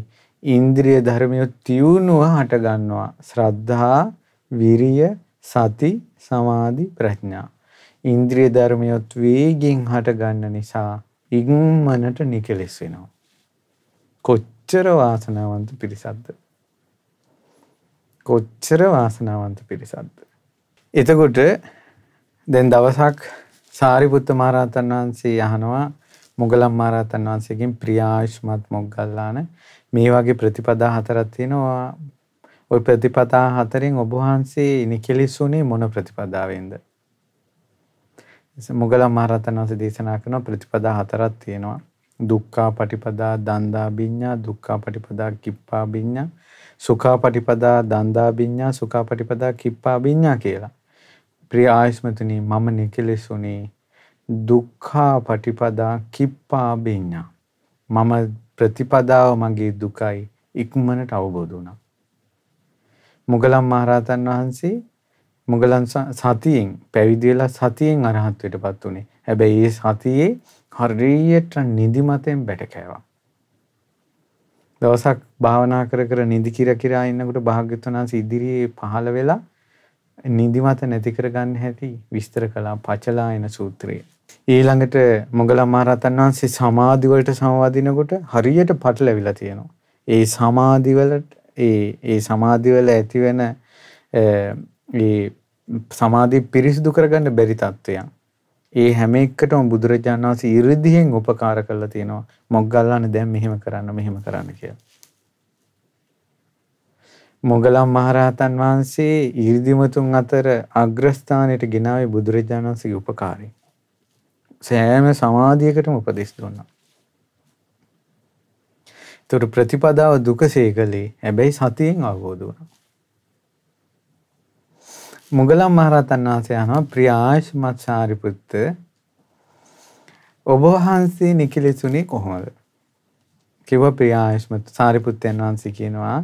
ඉන්ද්‍රිය ධර්මය තියුණුව හට ගන්නවා ශ්‍රද්ධා විරිය සති සමාධි ප්‍රඥා. ඉන්ද්‍රිය ධර්මයොත් වේගෙන් හට ගන්න නිසා ඉක්මනට නිකලෙස් වෙනවා. කොච්චර වාසනාවන්ත පිරිසක්ද? කොච්චර වාසනාවන්ත පිරිසක්ද? එතකොට දැන් දවසක් සාරිපුත්ත මහරහතන් වහන්සේ අහනවා මොගලම් මහරහතන් වහන්සේගෙන් ප්‍රියායුෂ්මත් මොග්ගල්ලාන මේ වගේ ප්‍රතිපදා හතරක් තියෙනවා ওই ප්‍රතිපදා හතරෙන් ඔබ වහන්සේ නිකලෙසුනේ මොන ප්‍රතිපදාවෙන්ද? මුගලන් මහරහතන් වහන්සේ දේශනා කරන ප්‍රතිපදා හතරක් තියෙනවා. දුක්ඛා පටිපදා දන්දා බිඤ්ඤා දුක්ඛා පටිපදා කිප්පා බිඤ්ඤා සුඛා පටිපදා දන්දා බිඤ්ඤා සුඛා පටිපදා කිප්පා බිඤ්ඤා කියලා. ප්‍රිය ආයස්මතුනි මම නිකලෙසුනේ දුක්ඛා පටිපදා කිප්පා බිඤ්ඤා. මම ප්‍රතිපදාව මගේ දුකයි ඉක්මනට අවබෝධ වුණා. මුගලන් මහරහතන් වහන්සේ මුගලන් සතියෙන් පැවිදි වෙලා සතියෙන් අරහත්ත්වයටපත් උනේ. හැබැයි ඒ සතියේ හරියට නිදිමතෙන් බැටකෑවා. දවසක් භාවනා කර කර නිදි කිර කිරා ඉන්නකොට භාග්‍යවතුන් වහන්සේ ඉදිරියේ පහළ වෙලා නිදිමත නැති කරගන්න හැටි විස්තර කළා පචලායන සූත්‍රයේ. ඊළඟට මොගලන් මහරහතන් වහන්සේ සමාධි වලට සමවදිනකොට හරියට පටලැවිලා තියෙනවා. ඒ සමාධි වලට ඒ ඒ සමාධිවල ඇතිවෙන ඒ සමාධි පිරිසිදු කරගන්න බැරි තත්ත්වයන්. ඒ හැම එකටම බුදුරජාණන් වහන්සේ 이르දිහෙන් උපකාර කරලා තියෙනවා. මොග්ගල්ලානේ දැන් මෙහෙම කරන්න මෙහෙම කරන්න කියලා. මොගලම් මහරහතන් වහන්සේ 이르දිමතුන් අතර අග්‍රස්ථානයට ගෙනාවේ බුදුරජාණන් වහන්සේගේ උපකාරයෙන්. සෑම සමාධියකටම උපදෙස් දුන්නා. තුර ප්‍රතිපදාව දුකසේ කළේ හැබැයි සතියෙන් අවබෝධ වුණා. මුගලන් මහරහතන් වහන්සේ අහනවා ප්‍රියාශ්මත් සාරිපුත්ත ඔබ වහන්සේ නිකිලෙසුනේ කොහොමද? කිව්ව ප්‍රියාශ්මත් සාරිපුත්තයන් වහන්සේ කියනවා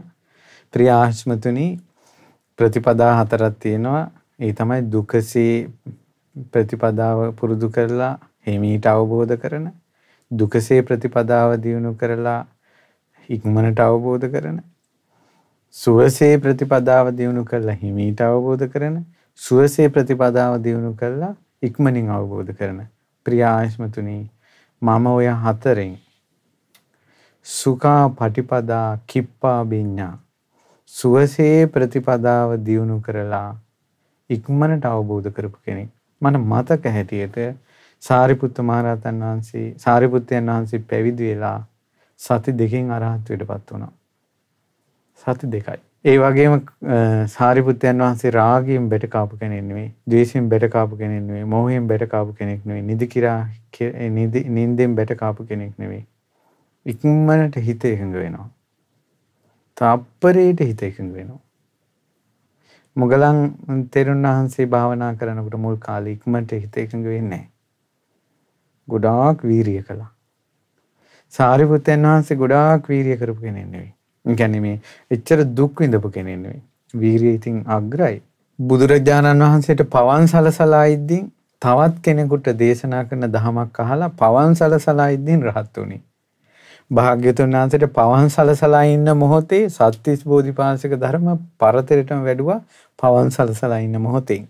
ප්‍රියාශ්මතුනි ප්‍රතිපදා හතරක් තියෙනවා. ඒ තමයි දුකසේ ප්‍රතිපදාව පුරුදු කරලා හිමීට අවබෝධ කරන දුකසේ ප්‍රතිපදාව දියුණු කරලා ඉක්මනට අවබෝධ කරන සුවසේ ප්‍රතිපදාව දියුණු කරලා හිමීට අවබෝධ කරන සුවසේ ප්‍රතිපදාව දියුණු කරලා ඉක්මනින් අවබෝධ කරන ප්‍රියාශ්මතුනී මම ඔය හතරෙන් සුකා පටිපදා කිප්පා බිඤ්ඤා සුවසේ ප්‍රතිපදාව දියුණු කරලා ඉක්මනට අවබෝධ කරපු කෙනෙක් මට මතක හැටියට සාරිපුත්ත මහරහතන් වහන්සේ සාරිපුත්තයන් වහන්සේ පැවිදි වෙලා සති දෙකෙන් අරහත්වයට පත් වුණා. සති දෙකයි. ඒ වගේම සාරිපුත්තයන් වහන්සේ රාගයෙන් බැට කාපු කෙනෙක් නෙවෙයි, ද්වේෂයෙන් බැට කාපු කෙනෙක් නෙවෙයි, මෝහයෙන් බැට කාපු කෙනෙක් නෙවෙයි, නිදි කිරා නින්දෙන් බැට කාපු කෙනෙක් නෙවෙයි. ඉක්මනට හිත එකඟ වෙනවා. තාප්පරයට හිත එකඟ වෙනවා. මොගලන් තෙරුන් වහන්සේ භාවනා කරනකට මුල් කාලෙ ඉක්මනට හිත එකඟ වෙන්නේ නැහැ. ගොඩාක් වීරිය කළා. සාරිපුත්තයන් වහන්සේ ගොඩාක් වීරිය කරපු කෙනෙක් නෙවෙයි. ඒ කියන්නේ මේ එච්චර දුක් විඳපු කෙනෙක් නෙවෙයි. වීරිය ඉතින් අග්‍රයි. බුදුරජාණන් වහන්සේට පවන් සලසලා ඉද්දී තවත් කෙනෙකුට දේශනා කරන දහමක් අහලා පවන් සලසලා ඉද්දී රහත් උනේ. භාග්‍යතුන් වහන්සේට පවන් සලසලා ඉන්න මොහොතේ සත්‍තිස් බෝධිපාශික ධර්ම පරතරයටම වැඩුවා පවන් සලසලා ඉන්න මොහොතේ.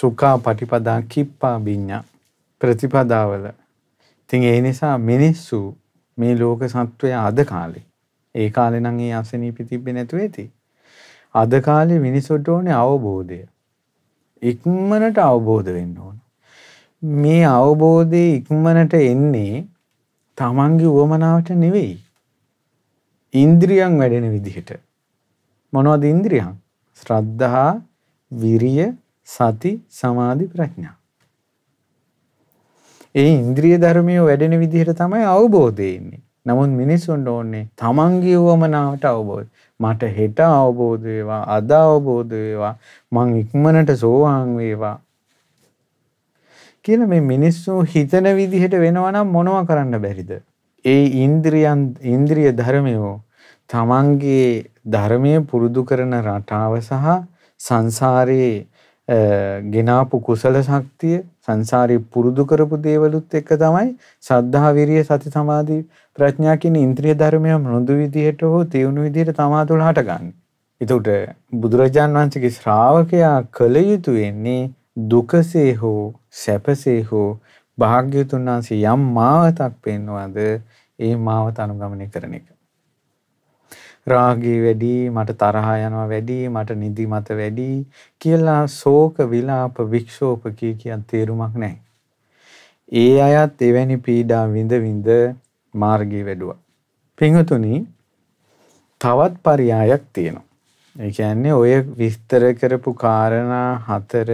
සුඛා පටිපදා කිප්පා විඤ්ඤා ප්‍රතිපදාවල ඉතින් ඒ නිසා මිනිස්සු මේ ලෝක සත්වය අද කාලේ ඒ කාලේ නම් ඒ අසනීපි තිබ්බේ නැතුව ඇති. අද කාලේ මිනිසුන්ට ඕනේ අවබෝධය. ඉක්මනට අවබෝධ වෙන්න ඕන. මේ අවබෝධය ඉක්මනට එන්නේ තමන්ගේ උවමනාවට නෙවෙයි. ඉන්ද්‍රියන් වැඩෙන විදිහට. මොනවද ඉන්ද්‍රියන්? ශ්‍රද්ධා, විරිය, සති, සමාධි, ප්‍රඥා. ඒ ඉන්ද්‍රිය ධර්මය වැඩෙන විදිහට තමයි අවබෝධය ඉන්නේ. නමුත් මිනිස්සුන්ට ඕනේ තමන්ගේ වමනාවට අවබෝධ. මට හෙට අවබෝධ වේවා, අද අවබෝධ වේවා, මං ඉක්මනට සෝවාන් වේවා කියලා මේ මිනිස්සු හිතන විදිහට වෙනවා නම් මොනවා කරන්න බැරිද? ඒ ඉන්ද්‍රියන් ඉන්ද්‍රිය ධර්මයෝ තමන්ගේ ධර්මයේ පුරුදු කරන රටාව සහ සංසාරයේ ගෙනාපු කුසල ශක්තිය සංසාරේ පුරුදු කරපු දේවලුත් එක තමයි සද්ධා විරිය සති සමාධි ප්‍රඥා කියන ඉන්ද්‍රිය ධර්මයන් මෘදු විදියට හෝ තියුණු විදියට තමා තුළ හටගන්නේ. එතකොට බුදුරජාන් වහන්සේගේ ශ්‍රාවකයා කළ යුතු වෙන්නේ දුකසේ හෝ සැපසේ හෝ භාග්‍යතුන් වහන්සේ යම් මාවතක් පෙන්වද ඒ මාවත අනුගමනය කරන එක. රාගී වැඩි මට තරහ යනවා වැඩි මට නිදිමත වැඩි කියලා ශෝක විලාප වික්ෂෝප කී කියන තේරුමක් නැහැ. ඒ අයත් එවැනි පීඩා විඳ විඳ මාර්ගයේ වැඩුවා. පින්වතුනි තවත් පරයයක් තියෙනවා. ඒ කියන්නේ ඔය විස්තර කරපු කාරණා හතර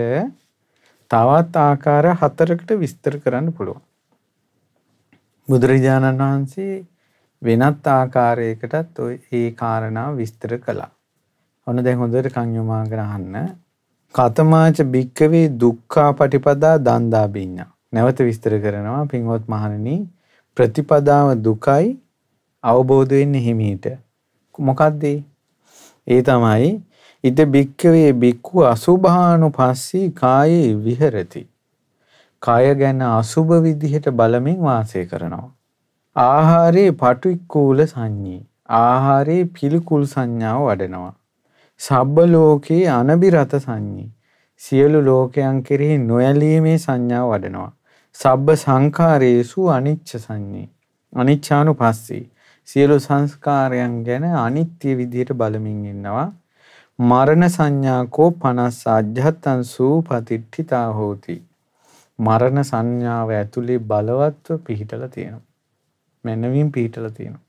තවත් ආකාර හතරකට විස්තර කරන්න පුළුවන්. බුදුරජාණන් වහන්සේ වෙනත් ආකාරයකටත් ඒ කාරණා විස්තර කළා. ඔන්න දැන් හොඳට කන් යොමා කරහන්න. කතමාච භික්කවේ දුක්ඛා පටිපදා දන්දා බින්නා. නැවත විස්තර කරනවා පින්වත් මහණෙනි ප්‍රතිපදාව දුකයි අවබෝධ වෙන්නේ හිමීට. මොකද්ද ඒ තමයි ඉද භික්කවේ භික්ඛු අසුභානුපස්සී කායේ විහෙරති. කය ගැන අසුභ විදිහට බලමින් වාසය කරනවා. ආහාරයේ පටික්කූල සංඥී. ආහාරයේ පිළිකුල් සංඥාව වඩනවා. සබ්බ ලෝකයේ අනබිරත සංඥී. සියලු ලෝකයන් කෙරෙහි නොඇලීමේ සංඥාව වඩනවා. සබ්බ සංකාරයේසු අනිච්ච සංඥී. අනිච්ඡානු පස්සේ. සියලු සංස්කාරයන් ගැන අනිත්‍ය විදිහට බලමින් ඉන්නවා. මරණ සංඥා කෝ 50 අජ්ජත්තං සූපතිට්ඨිතා හෝති. මරණ සංඥාව ඇතුලේ බලවත්ව පිහිටලා තියෙනවා. මැනවින් පීටල තියෙනවා.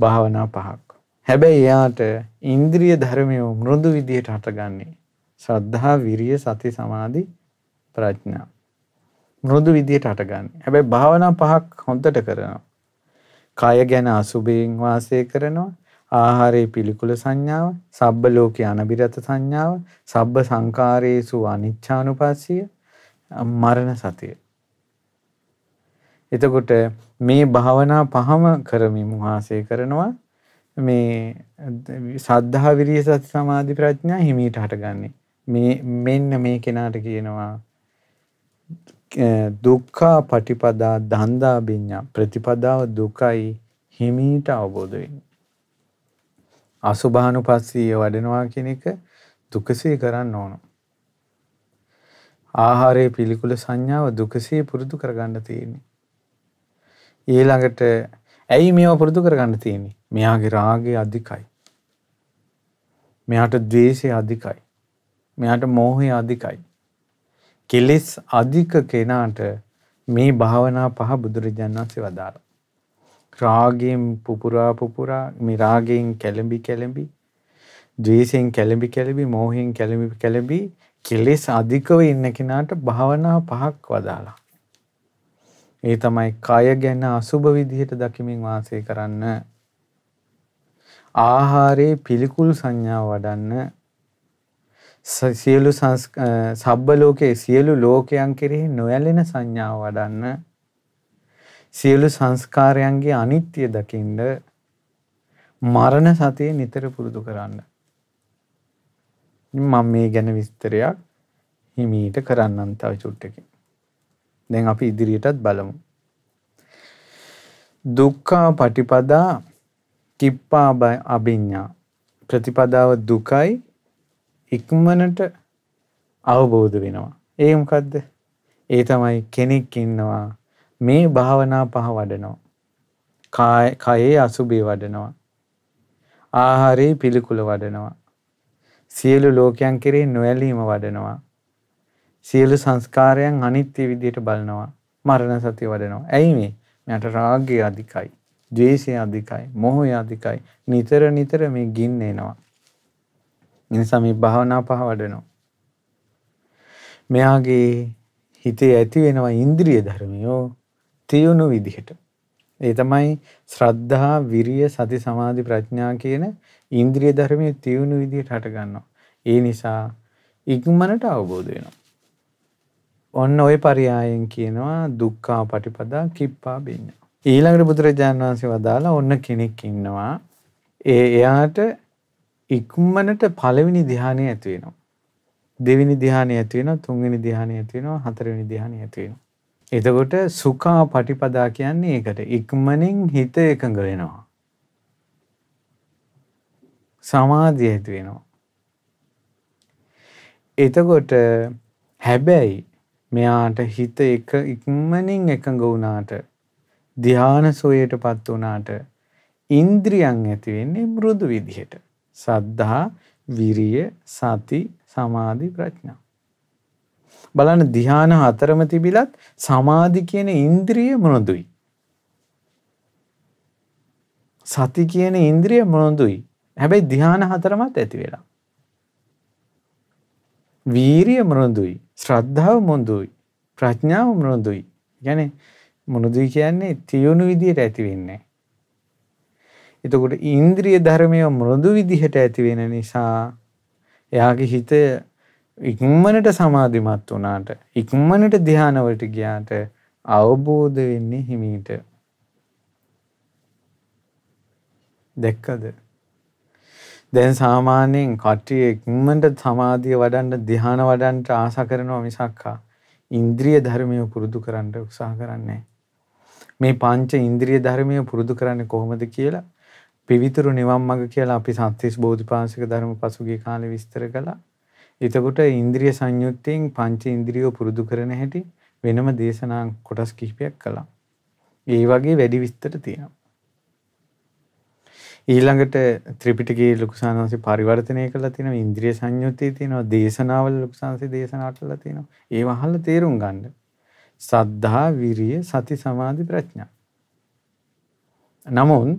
භාවනා පහක්. හැබැයි එයාට ඉන්ද්‍රිය ධර්මය මෘදු විදිහට හටගන්නේ. ශ්‍රද්ධා, විරිය, සති, සමාධි, ප්‍රඥා. මෘදු විදිහට හටගන්නේ. හැබැයි භාවනා පහක් හොඳට කරනවා. කය ගැන අසුබයෙන් වාසය කරනවා. ආහාරයේ පිළිකුල සංඥාව, සබ්බ ලෝකේ අනබිරත සංඥාව, සබ්බ සංකාරේසු අනිච්ඡානුපස්සය, මරණ සතිය. එතකොට මේ භාවනා පහම කරමින් වාසය කරනවා මේ සද්ධා විරිය සති සමාධි ප්‍රඥා හිමීට හටගන්නේ මේ මෙන්න මේ කෙනාට කියනවා දුක්ඛා පටිපදා ධන්දා විඤ්ඤා ප්‍රතිපදාව දුකයි හිමීට අවබෝධ වෙන්නේ අසුභානුපස්සීය වඩනවා කියන එක දුකසේ කරන්න ඕන ආහාරයේ පිළිකුල සංඥාව දුකසේ පුරුදු කරගන්න තියෙන්නේ ඊළඟට ඇයි මේවා පුරුදු කරගන්න තියෙන්නේ? මෙයාගේ රාගය අධිකයි. මෙයාට ද්වේෂය අධිකයි. මෙයාට මෝහය අධිකයි. කෙලෙස් අධික කෙනාට මේ භාවනා පහ බුදුරජාණන් වහන්සේ වදාළා. රාගයෙන් පුපුරා පුපුරා මේ රාගයෙන් කැළඹි කැළඹි ද්වේෂයෙන් කැළඹි කැළඹි මෝහයෙන් කැළඹි කැළඹි කෙලෙස් අධිකව ඉන්න කෙනාට භාවනා පහක් වදාළා. ඒ තමයි කය ගැන අසුභ විදිහට දකිමින් වාසය කරන්න. ආහාරයේ පිළිකුල් සංඥාව වඩන්න. සියලු සබ්බ ලෝකයේ සියලු ලෝකයන් කෙරෙහි නොයැලෙන සංඥාව වඩන්න. සියලු සංස්කාරයන්ගේ අනිත්‍ය දකින්න මරණ සතිය නිතර පුරුදු කරන්න. මම මේ ගැන විස්තරයක් හිමීට කරන්නම් තව චුට්ටකින්. දැන් අපි ඉදිරියටත් බලමු. දුක්ඛා පටිපදා කිප්පා අභිඤ්ඤා ප්‍රතිපදාව දුකයි ඉක්මනට අවබෝධ වෙනවා. ඒ මොකද්ද? ඒ තමයි කෙනෙක් ඉන්නවා මේ භාවනා පහ වඩනවා. කයේ අසුභේ වඩනවා. ආහාරේ පිළිකුල වඩනවා. සියලු ලෝකයන් කෙරේ නොඇලීම වඩනවා. සියලු සංස්කාරයන් අනිත්‍ය විදියට බලනවා. මරණ සතිය වඩනවා. ඇයි මේ? මෙයාට රාගය අධිකයි, ද්වේෂය අධිකයි, මෝහය අධිකයි. නිතර නිතර මේ ගින්න එනවා. නිසා මේ භාවනා පහ වඩනවා. මෙයාගේ හිතේ ඇති වෙනවා ඉන්ද්‍රිය ධර්මියෝ තියුණු විදිහට. ඒ තමයි ශ්‍රද්ධා, විරිය, සති, සමාධි, ප්‍රඥා කියන ඉන්ද්‍රිය ධර්මයේ තියුණු විදිහට හට ගන්නවා. ඒ නිසා ඉක්මනට අවබෝධ වෙනවා. ඔන්න ඔය පරියායෙන් කියනවා දුක්කා පටිපදා කිප්පා බින්න. ඊළඟට බුදුරජාණන් වහන්සේ වදාලා ඔන්න කෙනෙක් ඉන්නවා. ඒ එයාට ඉක්මනට පළවෙනි ධ්‍යානය ඇති වෙනවා. දෙවෙනි ධ්‍යානය ඇති වෙනවා, තුන්වෙනි ධ්‍යානය ඇති වෙනවා, හතරවෙනි ධ්‍යානය ඇති වෙනවා. එතකොට සුඛා පටිපදා කියන්නේ ඒකට ඉක්මනින් හිත එකඟ වෙනවා. සමාධිය ඇති වෙනවා. එතකොට හැබැයි මෙයාට හිත එක ඉක්මනින් එකඟ වුණාට ධ්‍යාන සෝයටපත් වුණාට ඉන්ද්‍රියන් ඇති වෙන්නේ මෘදු විදිහට. සද්ධා, විරිය, සති, සමාධි, ප්‍රඥා. බලන්න ධ්‍යාන හතරම තිබිලත් සමාධි කියන ඉන්ද්‍රිය මෘදුයි. සති කියන ඉන්ද්‍රිය මෘදුයි. හැබැයි ධ්‍යාන හතරමත් ඇති වෙලා. වීරිය මෘදුයි. ශ්‍රද්ධාව මොඳුයි ප්‍රඥාව මොඳුයි. يعني මොනදුයි කියන්නේ තියුණු විදිහට ඇති වෙන්නේ. එතකොට ඉන්ද්‍රිය ධර්මය මොනදු විදිහට ඇති වෙන නිසා එයාගේ හිත ඉක්මනට සමාධිමත් වුණාට ඉක්මනට ධානවලට ගියාට අවබෝධ වෙන්නේ හිමීට. දැක්කද? දැන් සාමාන්‍යයෙන් කට්ටිය ඉක්මනට සමාධිය වඩන්න ධ්‍යාන වඩන්න ආස කරනවා මිසක්කා ඉන්ද්‍රිය ධර්මය පුරුදු කරන්න උත්සාහ කරන්නේ මේ පංච ඉන්ද්‍රිය ධර්මය පුරුදු කරන්නේ කොහොමද කියලා පිවිතුරු නිවන් මඟ කියලා අපි සත්‍තිස් බෝධිපාශික ධර්ම පසුගිය කාලේ විස්තර කළා. එතකොට ඉන්ද්‍රිය සංයුත්තෙන් පංච ඉන්ද්‍රියෝ පුරුදු කරන හැටි වෙනම දේශනා කොටස් කිහිපයක් කළා. ඒ වගේ වැඩි විස්තර තියෙනවා. ඊළඟට ත්‍රිපිටකයේ ලුකුසානන්සේ පරිවර්තනය කරලා තියෙනවා ඉන්ද්‍රිය සංයුතිය තියෙනවා දේශනාවල ලුකුසානන්සේ දේශනා කරලා තියෙනවා ඒව අහලා තේරුම් ගන්න සද්ධා විරිය සති සමාධි ප්‍රඥා නමුත්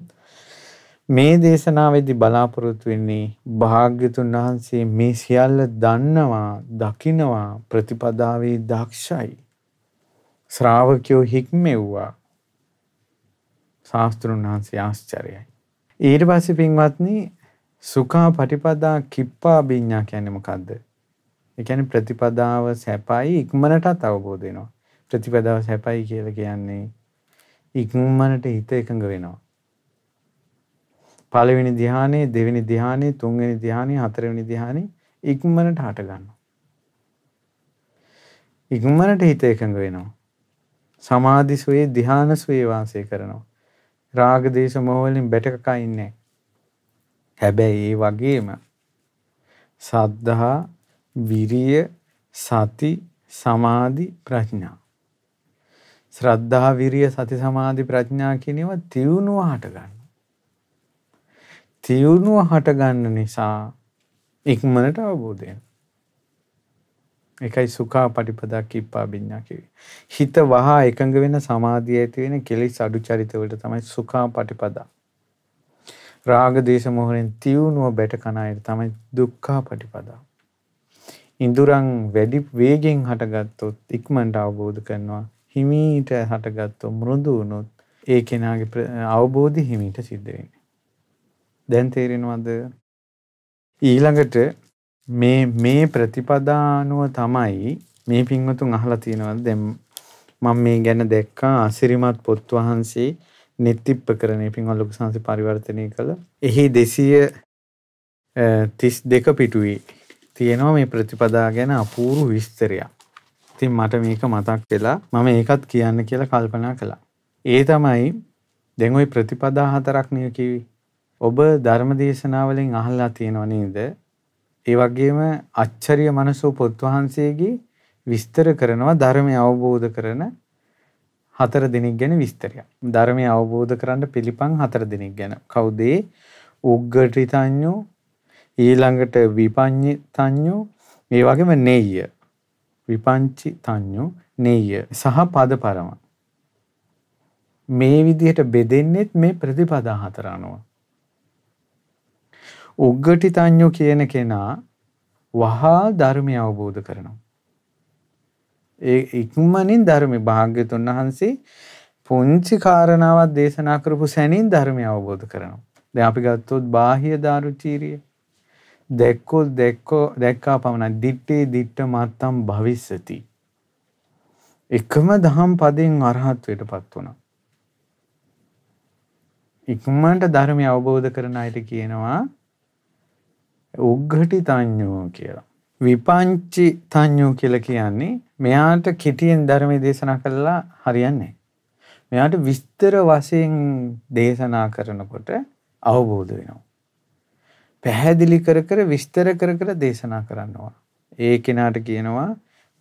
මේ දේශනාවේදී බලාපොරොත්තු වෙන්නේ භාග්‍යතුන් වහන්සේ මේ සියල්ල දන්නවා දකිනවා ප්‍රතිපදාවේ දක්ෂයි ශ්‍රාවකයෝ හික්මෙව්වා ශාස්තෘන් වහන්සේ ආශ්චර්යයි ඊට පස්සේ පින්වත්නි සුඛා පටිපදා කිප්පා විඤ්ඤා කියන්නේ මොකද්ද? ඒ කියන්නේ ප්‍රතිපදාව සැපයි ඉක්මනටත් අවබෝධ වෙනවා. ප්‍රතිපදාව සැපයි කියලා කියන්නේ ඉක්මනට හිත එකඟ වෙනවා. පළවෙනි ධ්‍යානෙ, දෙවෙනි ධ්‍යානෙ, තුන්වෙනි ධ්‍යානෙ, හතරවෙනි ධ්‍යානෙ ඉක්මනට හට ගන්නවා. ඉක්මනට හිත එකඟ වෙනවා. සමාධි සුවේ ධ්‍යාන සුවේ වාසය කරනවා. රාග දේශ මොහ වලින් බැටකකා ඉන්නේ හැබැයි ඒ වගේම සද්ධා විරිය සති සමාධි ප්‍රඥා ශ්‍රද්ධා විරිය සති සමාධි ප්‍රඥා කියනව තියුණුව හට ගන්න. තියුණුව හට ගන්න නිසා ඉක්මනට අවබෝධ වෙනවා. ඒකයි සුඛා පටිපදා කිප්පා විඤ්ඤා කිවි. හිත වහා එකඟ වෙන සමාධිය ඇති වෙන කෙලිස් අඩු චරිත වලට තමයි සුඛා පටිපදා. රාග දේශ මොහොනෙන් තියුණුව බැට කන අයට තමයි දුක්ඛා පටිපදා. ඉඳුරන් වැඩි වේගෙන් හටගත්තොත් ඉක්මනට අවබෝධ කරනවා. හිමීට හටගත්තොත් මෘදු වුණොත් ඒ කෙනාගේ අවබෝධය හිමීට සිද්ධ වෙන්නේ. දැන් තේරෙනවද? ඊළඟට මේ මේ ප්‍රතිපදානුව තමයි මේ පින්වතුන් අහලා තියෙනවද දැන් මම මේ ගැන දැක්කා අසිරිමත් පොත් වහන්සේ නිත්තිප්පකරණේ පින්වත් ලොකු සංසි පරිවර්තනය කළ එහි 232 පිටුවේ තියෙනවා මේ ප්‍රතිපදා ගැන අපූර්ව විස්තරයක්. ඉතින් මට මේක මතක් වෙලා මම ඒකත් කියන්න කියලා කල්පනා කළා. ඒ තමයි දැන් ওই ප්‍රතිපදා හතරක් නිය කිවි. ඔබ ධර්ම දේශනාවලින් අහලා තියෙනව නේද? ඒ වගේම අච්චරිය මනසෝ පොත් වහන්සේගේ විස්තර කරනවා ධර්මය අවබෝධ කරන හතර දිනක් ගැන විස්තරයක්. ධර්මය අවබෝධ කරන්න පිළිපන් හතර දිනක් ගැන. කවුද ඒ? උග්ගටිතඤ්ඤෝ ඊළඟට විපඤ්ඤිතඤ්ඤෝ මේ වගේම නෙය්‍ය විපංචි තඤ්ඤෝ නෙය්‍ය සහ පදපරම මේ විදිහට බෙදෙන්නේත් මේ ප්‍රතිපදා හතර අනුව. උග්ගටිතඤ්ඤෝ කියන කෙනා වහා ධර්මය අවබෝධ කරනවා. ඒ ඉක්මනින් ධර්මේ භාග්‍යතුන් වහන්සේ පුංචි කාරණාවක් දේශනා කරපු සැනින් ධර්මය අවබෝධ කරනවා. දැන් අපි ගත්තොත් බාහ්‍ය දාරුචීරිය. දැක්කෝ දැක්කෝ දැක්කා පමණයි. දිත්තේ දිත්ත මත්තම් භවිස්සති. එකම දහම් පදයෙන් අරහත්වයටපත් වුණා. ඉක්මනට ධර්මය අවබෝධ කරන අයට කියනවා උග්ගටි තඤ්ඤෝ කියලා. විපංචි තඤ්ඤෝ කියලා කියන්නේ මෙයාට කෙටියෙන් ධර්මයේ දේශනා කළා හරියන්නේ මෙයාට විස්තර වශයෙන් දේශනා කරනකොට අවබෝධ වෙනවා. පැහැදිලි කර කර විස්තර කර කර දේශනා කරනවා. ඒ කෙනාට කියනවා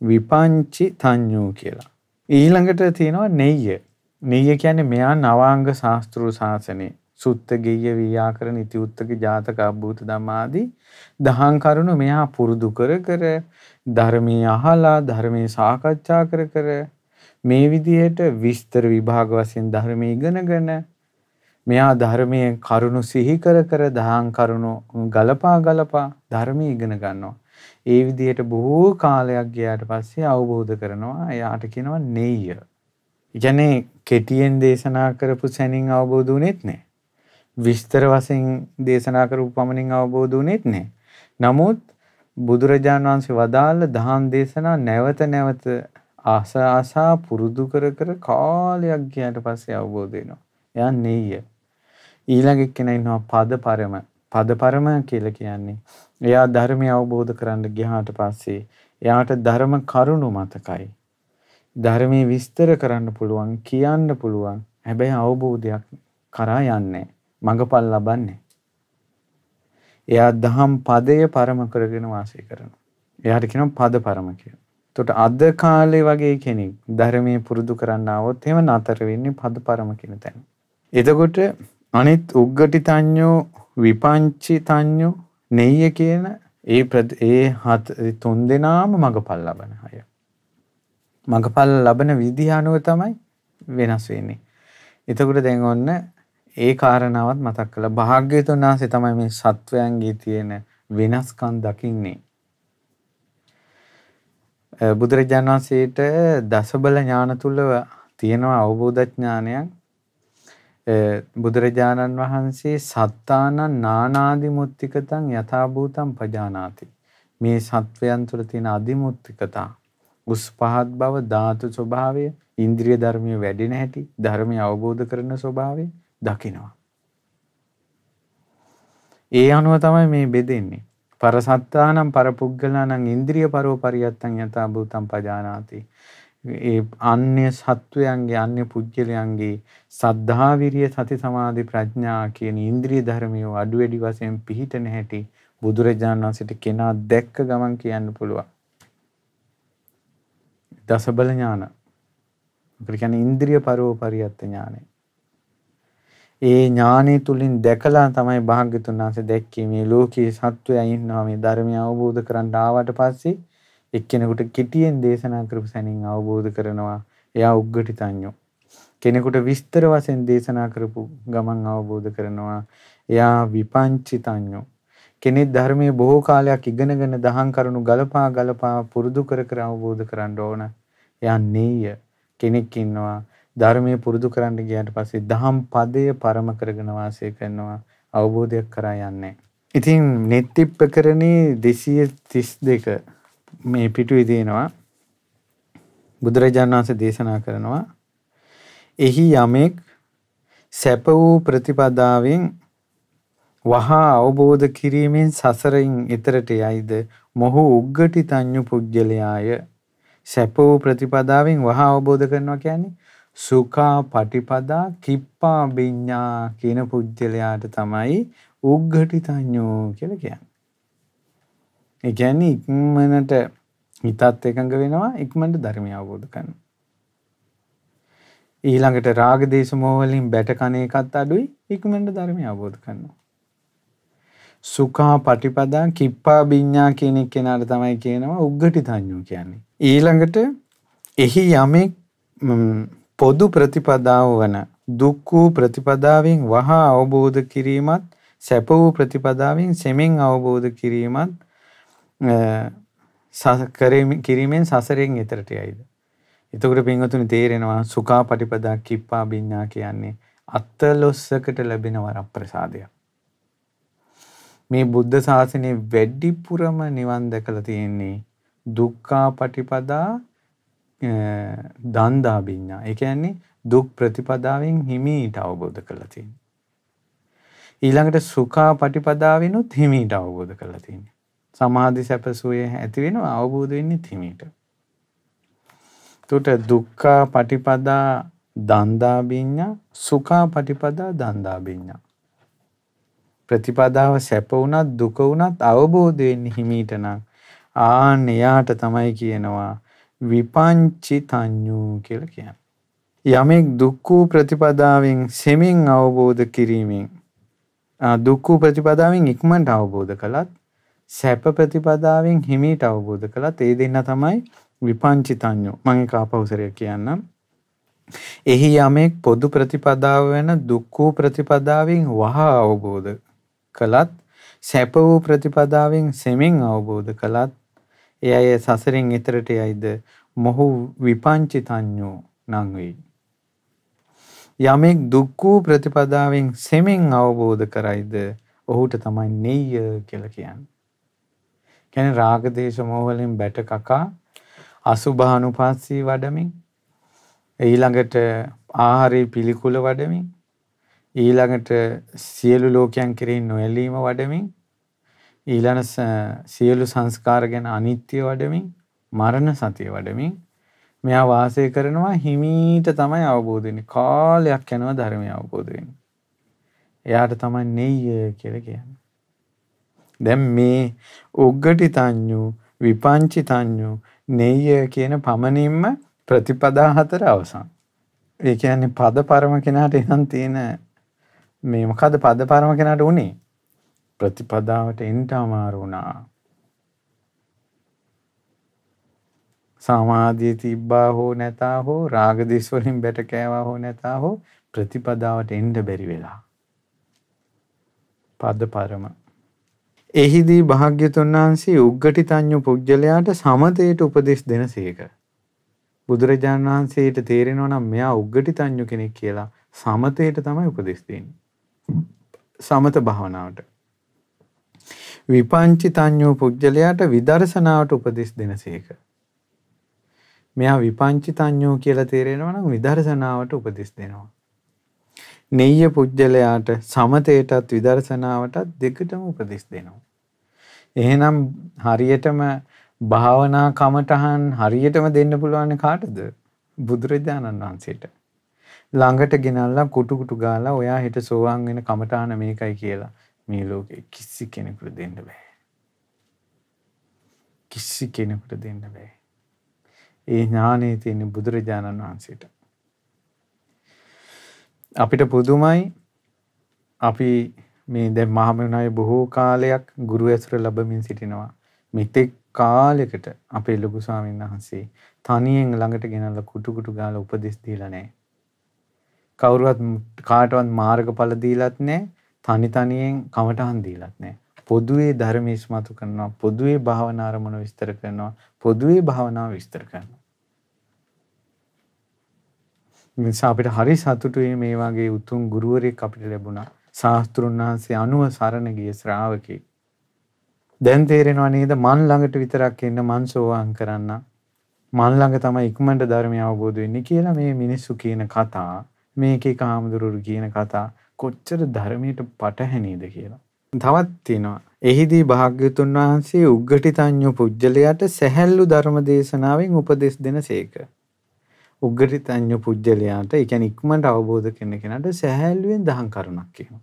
විපංචි තඤ්ඤෝ කියලා. ඊළඟට තියෙනවා නෙය්‍ය. නෙය්‍ය කියන්නේ මෙයා නවාංග ශාස්ත්‍රීය ශාසනේ සුත්ත ගෙය්‍ය ව්‍යාකරණ ඉති උත්තක ජාතක අභූත ධමාදී දහං කරුණු මෙයා පුරුදු කර කර ධර්මයේ අහලා ධර්මයේ සාකච්ඡා කර කර මේ විදිහට විස්තර විභාග වශයෙන් ධර්මයේ ඉගෙනගෙන මෙයා ධර්මයේ කරුණු සිහි කර කර දහං කරුණු ගලපා ගලපා ධර්මයේ ඉගෙන ගන්නවා. ඒ විදිහට බොහෝ කාලයක් ගියාට පස්සේ අවබෝධ කරනවා එයාට කියනවා නෙය්‍ය. කියන්නේ කෙටියෙන් දේශනා කරපු සැනින් අවබෝධ වුණෙත් නෑ. විස්තර වශයෙන් දේශනා කරපු පමණින් අවබෝධ වුණෙත් නැහැ. නමුත් බුදුරජාණන් වහන්සේ වදාළ දහම් දේශනා නැවත නැවත ආස ආසා පුරුදු කර කර කාලයක් ගියාට පස්සේ අවබෝධ වෙනවා. එයා නෙయ్య. ඊළඟ එක්කෙනා ඉන්නවා පදපරම. පදපරම කියලා කියන්නේ එයා ධර්මය අවබෝධ කරන්න ගියාට පස්සේ එයාට ධර්ම කරුණු මතකයි. ධර්මයේ විස්තර කරන්න පුළුවන් කියන්න පුළුවන් හැබැයි අවබෝධයක් කරා යන්නේ මඟඵල ලබන්නේ. එයා දහම් පදය පරම කරගෙන වාසය කරනවා. එයාට කියනවා පද පරම කියලා. එතකොට අද කාලේ වගේ කෙනෙක් ධර්මයේ පුරුදු කරන්න આવොත් එහෙම නතර වෙන්නේ පද පරම කියන තැන. එතකොට අනිත් උග්ගටිතඤ්ඤෝ විපංචිතඤ්ඤෝ නෙය්‍ය කියන ඒ ඒ හත තුන් දෙනාම මඟඵල ලබන අය. මඟඵල ලබන විදිහ අනුව තමයි වෙනස් වෙන්නේ. එතකොට දැන් ඔන්න ඒ කාරණාවත් මතක් කළා. භාග්‍යතුන් වහන්සේ තමයි මේ සත්වයන්ගේ තියෙන වෙනස්කම් දකින්නේ. බුදුරජාණන් වහන්සේට දසබල ඥාන තුල තියෙන අවබෝධ ඥානයක් බුදුරජාණන් වහන්සේ සත්තාන නානාදි මුත්තිකතං යථාභූතං පජානාති. මේ සත්වයන් තුළ තියෙන අදිමුත්තිකතා උස් පහත් බව ධාතු ස්වභාවය ඉන්ද්‍රිය ධර්මයේ වැඩෙන හැටි ධර්මය අවබෝධ කරන ස්වභාවය දකිනවා. ඒ අනුව තමයි මේ බෙදෙන්නේ. පරසත්තානම් පරපුද්ගලානම් ඉන්ද්‍රිය පරෝ පරියත්තං යථා භූතං පජානාති. ඒ අන්‍ය සත්වයන්ගේ අන්‍ය පුද්ගලයන්ගේ සද්ධා විරිය සති සමාධි ප්‍රඥා කියන ඉන්ද්‍රිය ධර්මිය අඩු වැඩි වශයෙන් පිහිටන හැටි බුදුරජාණන් වහන්සේට කෙනා දැක්ක ගමන් කියන්න පුළුවන්. දසබල ඥාන. ඒ කියන්නේ ඉන්ද්‍රිය පරෝපරියත් ඥානයි. ඒ ඥානය තුලින් දැකලා තමයි භාග්‍යතුන් වහන්සේ දැක්කේ මේ ලෝකයේ සත්වයා ඉන්නවා මේ ධර්මය අවබෝධ කරන් ආවට පස්සේ එක්කෙනෙකුට කිටියෙන් දේශනා කරපු සැනින් අවබෝධ කරනවා එයා උග්ගටිතඤ්ඤෝ කෙනෙකුට විස්තර වශයෙන් දේශනා කරපු ගමන් අවබෝධ කරනවා එයා විපංචිතඤ්ඤෝ කෙනෙක් ධර්මයේ බොහෝ කාලයක් ඉගෙනගෙන දහම් කරුණු ගලපා ගලපා පුරුදු කර කර අවබෝධ කරන්න ඕන එයා නෙය කෙනෙක් ඉන්නවා ධර්මයේ පුරුදු කරන්න ගියාට පස්සේ දහම් පදය පරම කරගෙන වාසය කරනවා අවබෝධයක් කරා යන්නේ. ඉතින් නෙත්තිප්පකරණේ 232 මේ පිටුවේ දෙනවා බුදුරජාණන් වහන්සේ දේශනා කරනවා එහි යමෙක් සැප වූ ප්‍රතිපදාවෙන් වහා අවබෝධ කිරීමෙන් සසරින් එතරට යයිද මොහු උග්ගටි තඤ්ඤු පුජ්‍යලයාය සැප වූ ප්‍රතිපදාවෙන් වහා අවබෝධ කරනවා කියන්නේ සුඛා පටිපදා කිප්පා විඤ්ඤා කියන පුජ්‍යලයාට තමයි උග්ඝටිතඤ්ඤෝ කියලා කියන්නේ. ඒ කියන්නේ ඉක්මනට හිතත් එකඟ වෙනවා ඉක්මනට ධර්මය අවබෝධ කරනවා. ඊළඟට රාග දේශ මොහ වලින් බැට කණ එකත් අඩුයි ඉක්මනට ධර්මය අවබෝධ කරනවා. සුඛා පටිපදා කිප්පා විඤ්ඤා කියන කෙනාට තමයි කියනවා උග්ඝටිතඤ්ඤෝ කියන්නේ. ඊළඟට එහි යමෙක් පොදු ප්‍රතිපදාව වන දුක් වූ ප්‍රතිපදාවෙන් වහා අවබෝධ කිරීමත් සැප වූ ප්‍රතිපදාවෙන් සෙමෙන් අවබෝධ කිරීමත් කිරීමෙන් සසරෙන් එතරට යයිද. එතකට පින්වතුනි තේරෙනවා සුකා පටිපදා කිප්පා බිඤ්ඥා කියන්නේ අත්තලොස්සකට ලැබෙන වරක් ප්‍රසාදයක්. මේ බුද්ධ ශාසනය වැඩිපුරම නිවන් දැකළ තියෙන්නේ දුක්කා පටිපදා දන්දා විඤ්ඤා. ඒ කියන්නේ දුක් ප්‍රතිපදාවෙන් හිමීට අවබෝධ කරලා තියෙනවා. ඊළඟට සුඛා පටිපදාවෙනුත් හිමීට අවබෝධ කරලා තියෙනවා. සමාධි සැපසුවේ ඇති වෙනවා අවබෝධ වෙන්නේ හිමීට. එතකොට දුක්ඛා පටිපදා දන්දා විඤ්ඤා සුඛා පටිපදා දන්දා විඤ්ඤා. ප්‍රතිපදාව සැප වුණත් දුක වුණත් අවබෝධ වෙන්නේ හිමීට නම් ආන්න එයාට තමයි කියනවා විපංචිතඤ්ඤෝ කියලා කියන්නේ. යමෙක් දුක්ඛ ප්‍රතිපදාවෙන් සෙමින් අවබෝධ කිරීමෙන් දුක්ඛ ප්‍රතිපදාවෙන් ඉක්මනට අවබෝධ කළත් සැප ප්‍රතිපදාවෙන් හිමීට අවබෝධ කළත් ඒ දෙන්න තමයි විපංචිතඤ්ඤෝ. මම ඒක ආපෞසරය කියන්නම්. එහි යමෙක් පොදු ප්‍රතිපදාව වෙන දුක්ඛ ප්‍රතිපදාවෙන් වහා අවබෝධ කළත් සැප වූ ප්‍රතිපදාවෙන් සෙමින් අවබෝධ කළත් ඒ අය සසරෙන් එතරට යයිද මොහු විපංචිතඤ්ඤෝ නම් වෙයි. යමෙක් දුක් වූ ප්‍රතිපදාවෙන් සෙමින් අවබෝධ කරයිද ඔහුට තමයි නෙය්‍ය කියලා කියන්නේ. කියන්නේ රාග දේශ මොහ වලින් බැට කකා අසුභානුපස්සී වඩමින් ඊළඟට ආහාරයේ පිළිකුල වඩමින් ඊළඟට සියලු ලෝකයන් කෙරෙහි නොඇලීම වඩමින් ඊළඟ සියලු සංස්කාර ගැන අනිත්‍ය වඩමින් මරණ සතිය වඩමින් මෙයා වාසය කරනවා හිමීට තමයි අවබෝධ වෙන්නේ. කාලයක් යනවා ධර්මය අවබෝධ වෙන්නේ. එයාට තමයි නෙය්‍ය කියලා කියන්නේ. දැන් මේ උග්ගටිතඤ්ඤු විපංචිතඤ්ඤු නෙය්‍ය කියන පමණින්ම ප්‍රතිපදා හතර අවසන්. ඒ කියන්නේ පද පරම කෙනාට එනම් තියෙන මේ මොකද පද පරම කෙනාට උනේ? ප්‍රතිපදාවට එන්ට අමාරු වුණා. සමාධිය තිබ්බා හෝ නැතා හෝ රාගදිස් වලින් බැට කෑවා හෝ නැතා හෝ ප්‍රතිපදාවට එන්න බැරි වෙලා. පද පරම. එහිදී භාග්‍යතුන් වහන්සේ උග්ගටි තඤ්ඤු පුජ්‍යලයාට සමතේට උපදෙස් දෙනසේක. බුදුරජාණන් වහන්සේට තේරෙනවා නම් මෙයා උග්ගටි තඤ්ඤු කෙනෙක් කියලා සමතේට තමයි උපදෙස් දෙන්නේ. සමත භාවනාවට. විපංචි තඤ්ඤෝ පුජ්‍යලයට විදර්ශනාවට උපදෙස් දෙනසේක. මෙයා විපංචි තඤ්ඤෝ කියලා තේරෙනවා නම් විදර්ශනාවට උපදෙස් දෙනවා. නෙය්‍ය පුජ්‍යලයට සමතේටත් විදර්ශනාවටත් දෙකටම උපදෙස් දෙනවා. එහෙනම් හරියටම භාවනා කමටහන් හරියටම දෙන්න පුළුවන් කාටද? බුදුරජාණන් වහන්සේට. ළඟට ගෙනල්ලා කුටු කුටු ගාලා ඔයා හිට සෝවාන් වෙන කමටහන මේකයි කියලා මේ ලෝකෙ කිසි කෙනෙකුට දෙන්න බෑ. කිසි කෙනෙකුට දෙන්න බෑ. ඒ ඥානයේ තියෙන බුදුරජාණන් වහන්සේට. අපිට පුදුමයි අපි මේ දැන් මහමෙුණාවේ බොහෝ කාලයක් ගුරු ඇසුර ලැබමින් සිටිනවා. මෙතෙක් කාලයකට අපේ ලොකු ස්වාමීන් වහන්සේ තනියෙන් ළඟට ගෙනල්ලා කුටු කුටු ගාලා උපදෙස් දීලා නැහැ. කවුරුවත් කාටවත් මාර්ගඵල දීලත් නැහැ. තනි තනියෙන් කමටහන් දීලත් නැහැ. පොදුවේ ධර්ම ඉස්මතු කරනවා, පොදුවේ භාවනා අරමුණු විස්තර කරනවා, පොදුවේ භාවනාව විස්තර කරනවා. නිසා අපිට හරි සතුටුයි මේ වගේ උතුම් ගුරුවරයෙක් අපිට ලැබුණා. ශාස්ත්‍රුන් වහන්සේ අනුව සරණ ගිය ශ්‍රාවකෙක්. දැන් තේරෙනවා නේද මන් ළඟට විතරක් එන්න මන් සෝවාන් කරන්න මන් ළඟ තමයි ඉක්මනට ධර්මය අවබෝධ වෙන්නේ කියලා මේ මිනිස්සු කියන කතා මේකේ කාමදුරුරු කියන කතා කොච්චර ධර්මයට පටහැනීද කියලා. තවත් තියෙනවා. එහිදී භාග්‍යතුන් වහන්සේ උග්ගටිතඤ්ඤ පුජ්‍යලයට සැහැල්ලු ධර්ම දේශනාවෙන් උපදෙස් දෙන සේක. උග්ගටිතඤ්ඤ පුජ්‍යලයට, ඒ කියන්නේ ඉක්මනට අවබෝධ කරන කෙනාට සැහැල්ලුවෙන් දහම් කරුණක් කියනවා.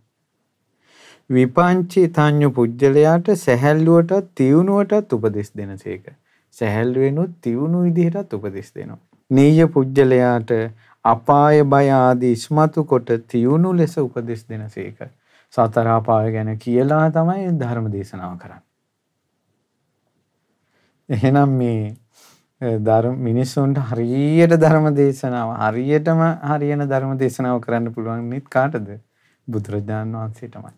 විපංචී තඤ්ඤ පුජ්‍යලයට සැහැල්ලුවට තියුණුවටත් උපදෙස් දෙනසේක. සැහැල්ලුවෙනුත් තියුණු විදිහටත් උපදෙස් දෙනවා. නීය පුජ්‍යලයට අපාය බය ආදී ඉස්මතු කොට තියුණු ලෙස උපදෙස් දෙනසේක. සතර අපාය ගැන කියලා තමයි ධර්ම දේශනාව කරන්නේ. එහෙනම් මේ ධර්ම මිනිස්සුන්ට හරියට ධර්ම දේශනාව හරියටම හරියන ධර්ම දේශනාව කරන්න පුළුවන් නිත් කාටද? බුදුරජාණන් වහන්සේටමයි.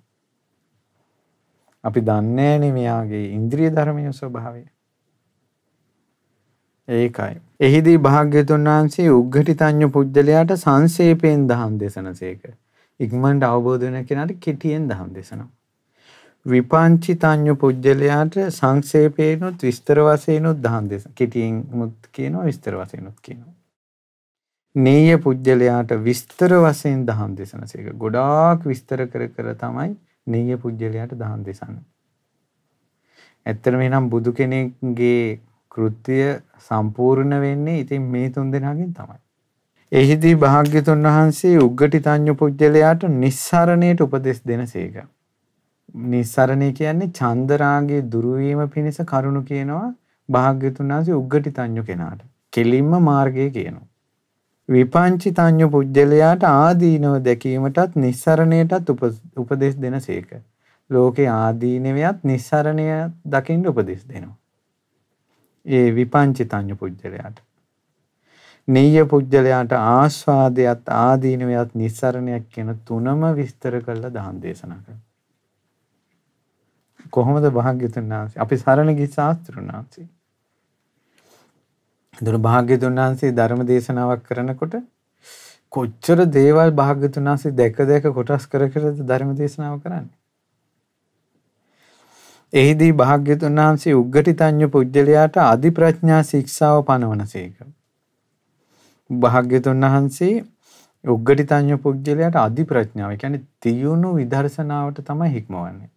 අපි දන්නේ නෑ මෙයාගේ ඉන්ද්‍රිය ධර්මයේ ස්වභාවය. ඒකයි. එහිදී භාග්‍යතුන් වහන්සේ උග්ගටිතඤ්ඤ පුජ්‍යලයාට සංසේපයෙන් දහම් දේශනසේක. ඉක්මනට අවබෝධ වෙන කෙනාට කෙටියෙන් දහම් දේශනා. විපංචිතඤ්ඤ පුජ්‍යලයාට සංක්ෂේපේනොත් විස්තර වශයෙන්ොත් දහම් දේශන. කෙටියෙන් මුත් කියනවා විස්තර වශයෙන්ොත් කියනවා. නේය පුජ්‍යලයාට විස්තර වශයෙන් දහම් දේශනසේක. ගොඩාක් විස්තර කර කර තමයි නේය පුජ්‍යලයාට දහම් දේශන්නේ. ඇත්තටම එනම් බුදු කෙනෙක්ගේ කෘත්‍ය සම්පූර්ණ වෙන්නේ ඉතින් මේ තුන් දෙනාගෙන් තමයි. එහිදී භාග්‍යතුන් වහන්සේ උග්ගටි තඤ්ඤ පුජ්‍යලයාට නිස්සරණයට උපදෙස් දෙනසේක. නිස්සරණේ කියන්නේ චන්දරාගේ දුරවීම පිණිස කරුණු කියනවා භාග්‍යතුන් වහන්සේ උග්ගටි තඤ්ඤ කෙනාට. කෙලින්ම මාර්ගය කියනවා. විපංචි තඤ්ඤ පුජ්‍යලයාට ආදීනව දැකීමටත් නිස්සරණයටත් උපදෙස් දෙනසේක. ලෝකේ ආදීනවයත් නිස්සරණය දකින්න උපදෙස් දෙනවා. ඒ විපංචිතඤ්ඤ පුජ්‍යලයාට. නීය පුජ්‍යලයාට ආස්වාදයත් ආදීනවයත් නිස්සරණයක් කියන තුනම විස්තර කරලා දහම් දේශනා කරනවා. කොහොමද භාග්‍යතුන් වහන්සේ අපි සරණ ගිය ශාස්ත්‍රුන් වහන්සේ. දර භාග්‍යතුන් වහන්සේ ධර්ම දේශනාවක් කරනකොට කොච්චර දේවල් භාග්‍යතුන් වහන්සේ දැක දැක කොටස් කර කරද ධර්ම දේශනාව කරන්නේ. එහිදී භාග්‍යතුන් වහන්සේ උග්ගටිතඤ්ඤ පුජ්‍යලයාට අධි ප්‍රඥා ශික්ෂාව පනවනසේක. භාග්‍යතුන් වහන්සේ උග්ගටිතඤ්ඤ පුජ්‍යලයාට අධි ප්‍රඥාව කියන්නේ තියුණු විදර්ශනාවට තමයි හික්මවන්නේ.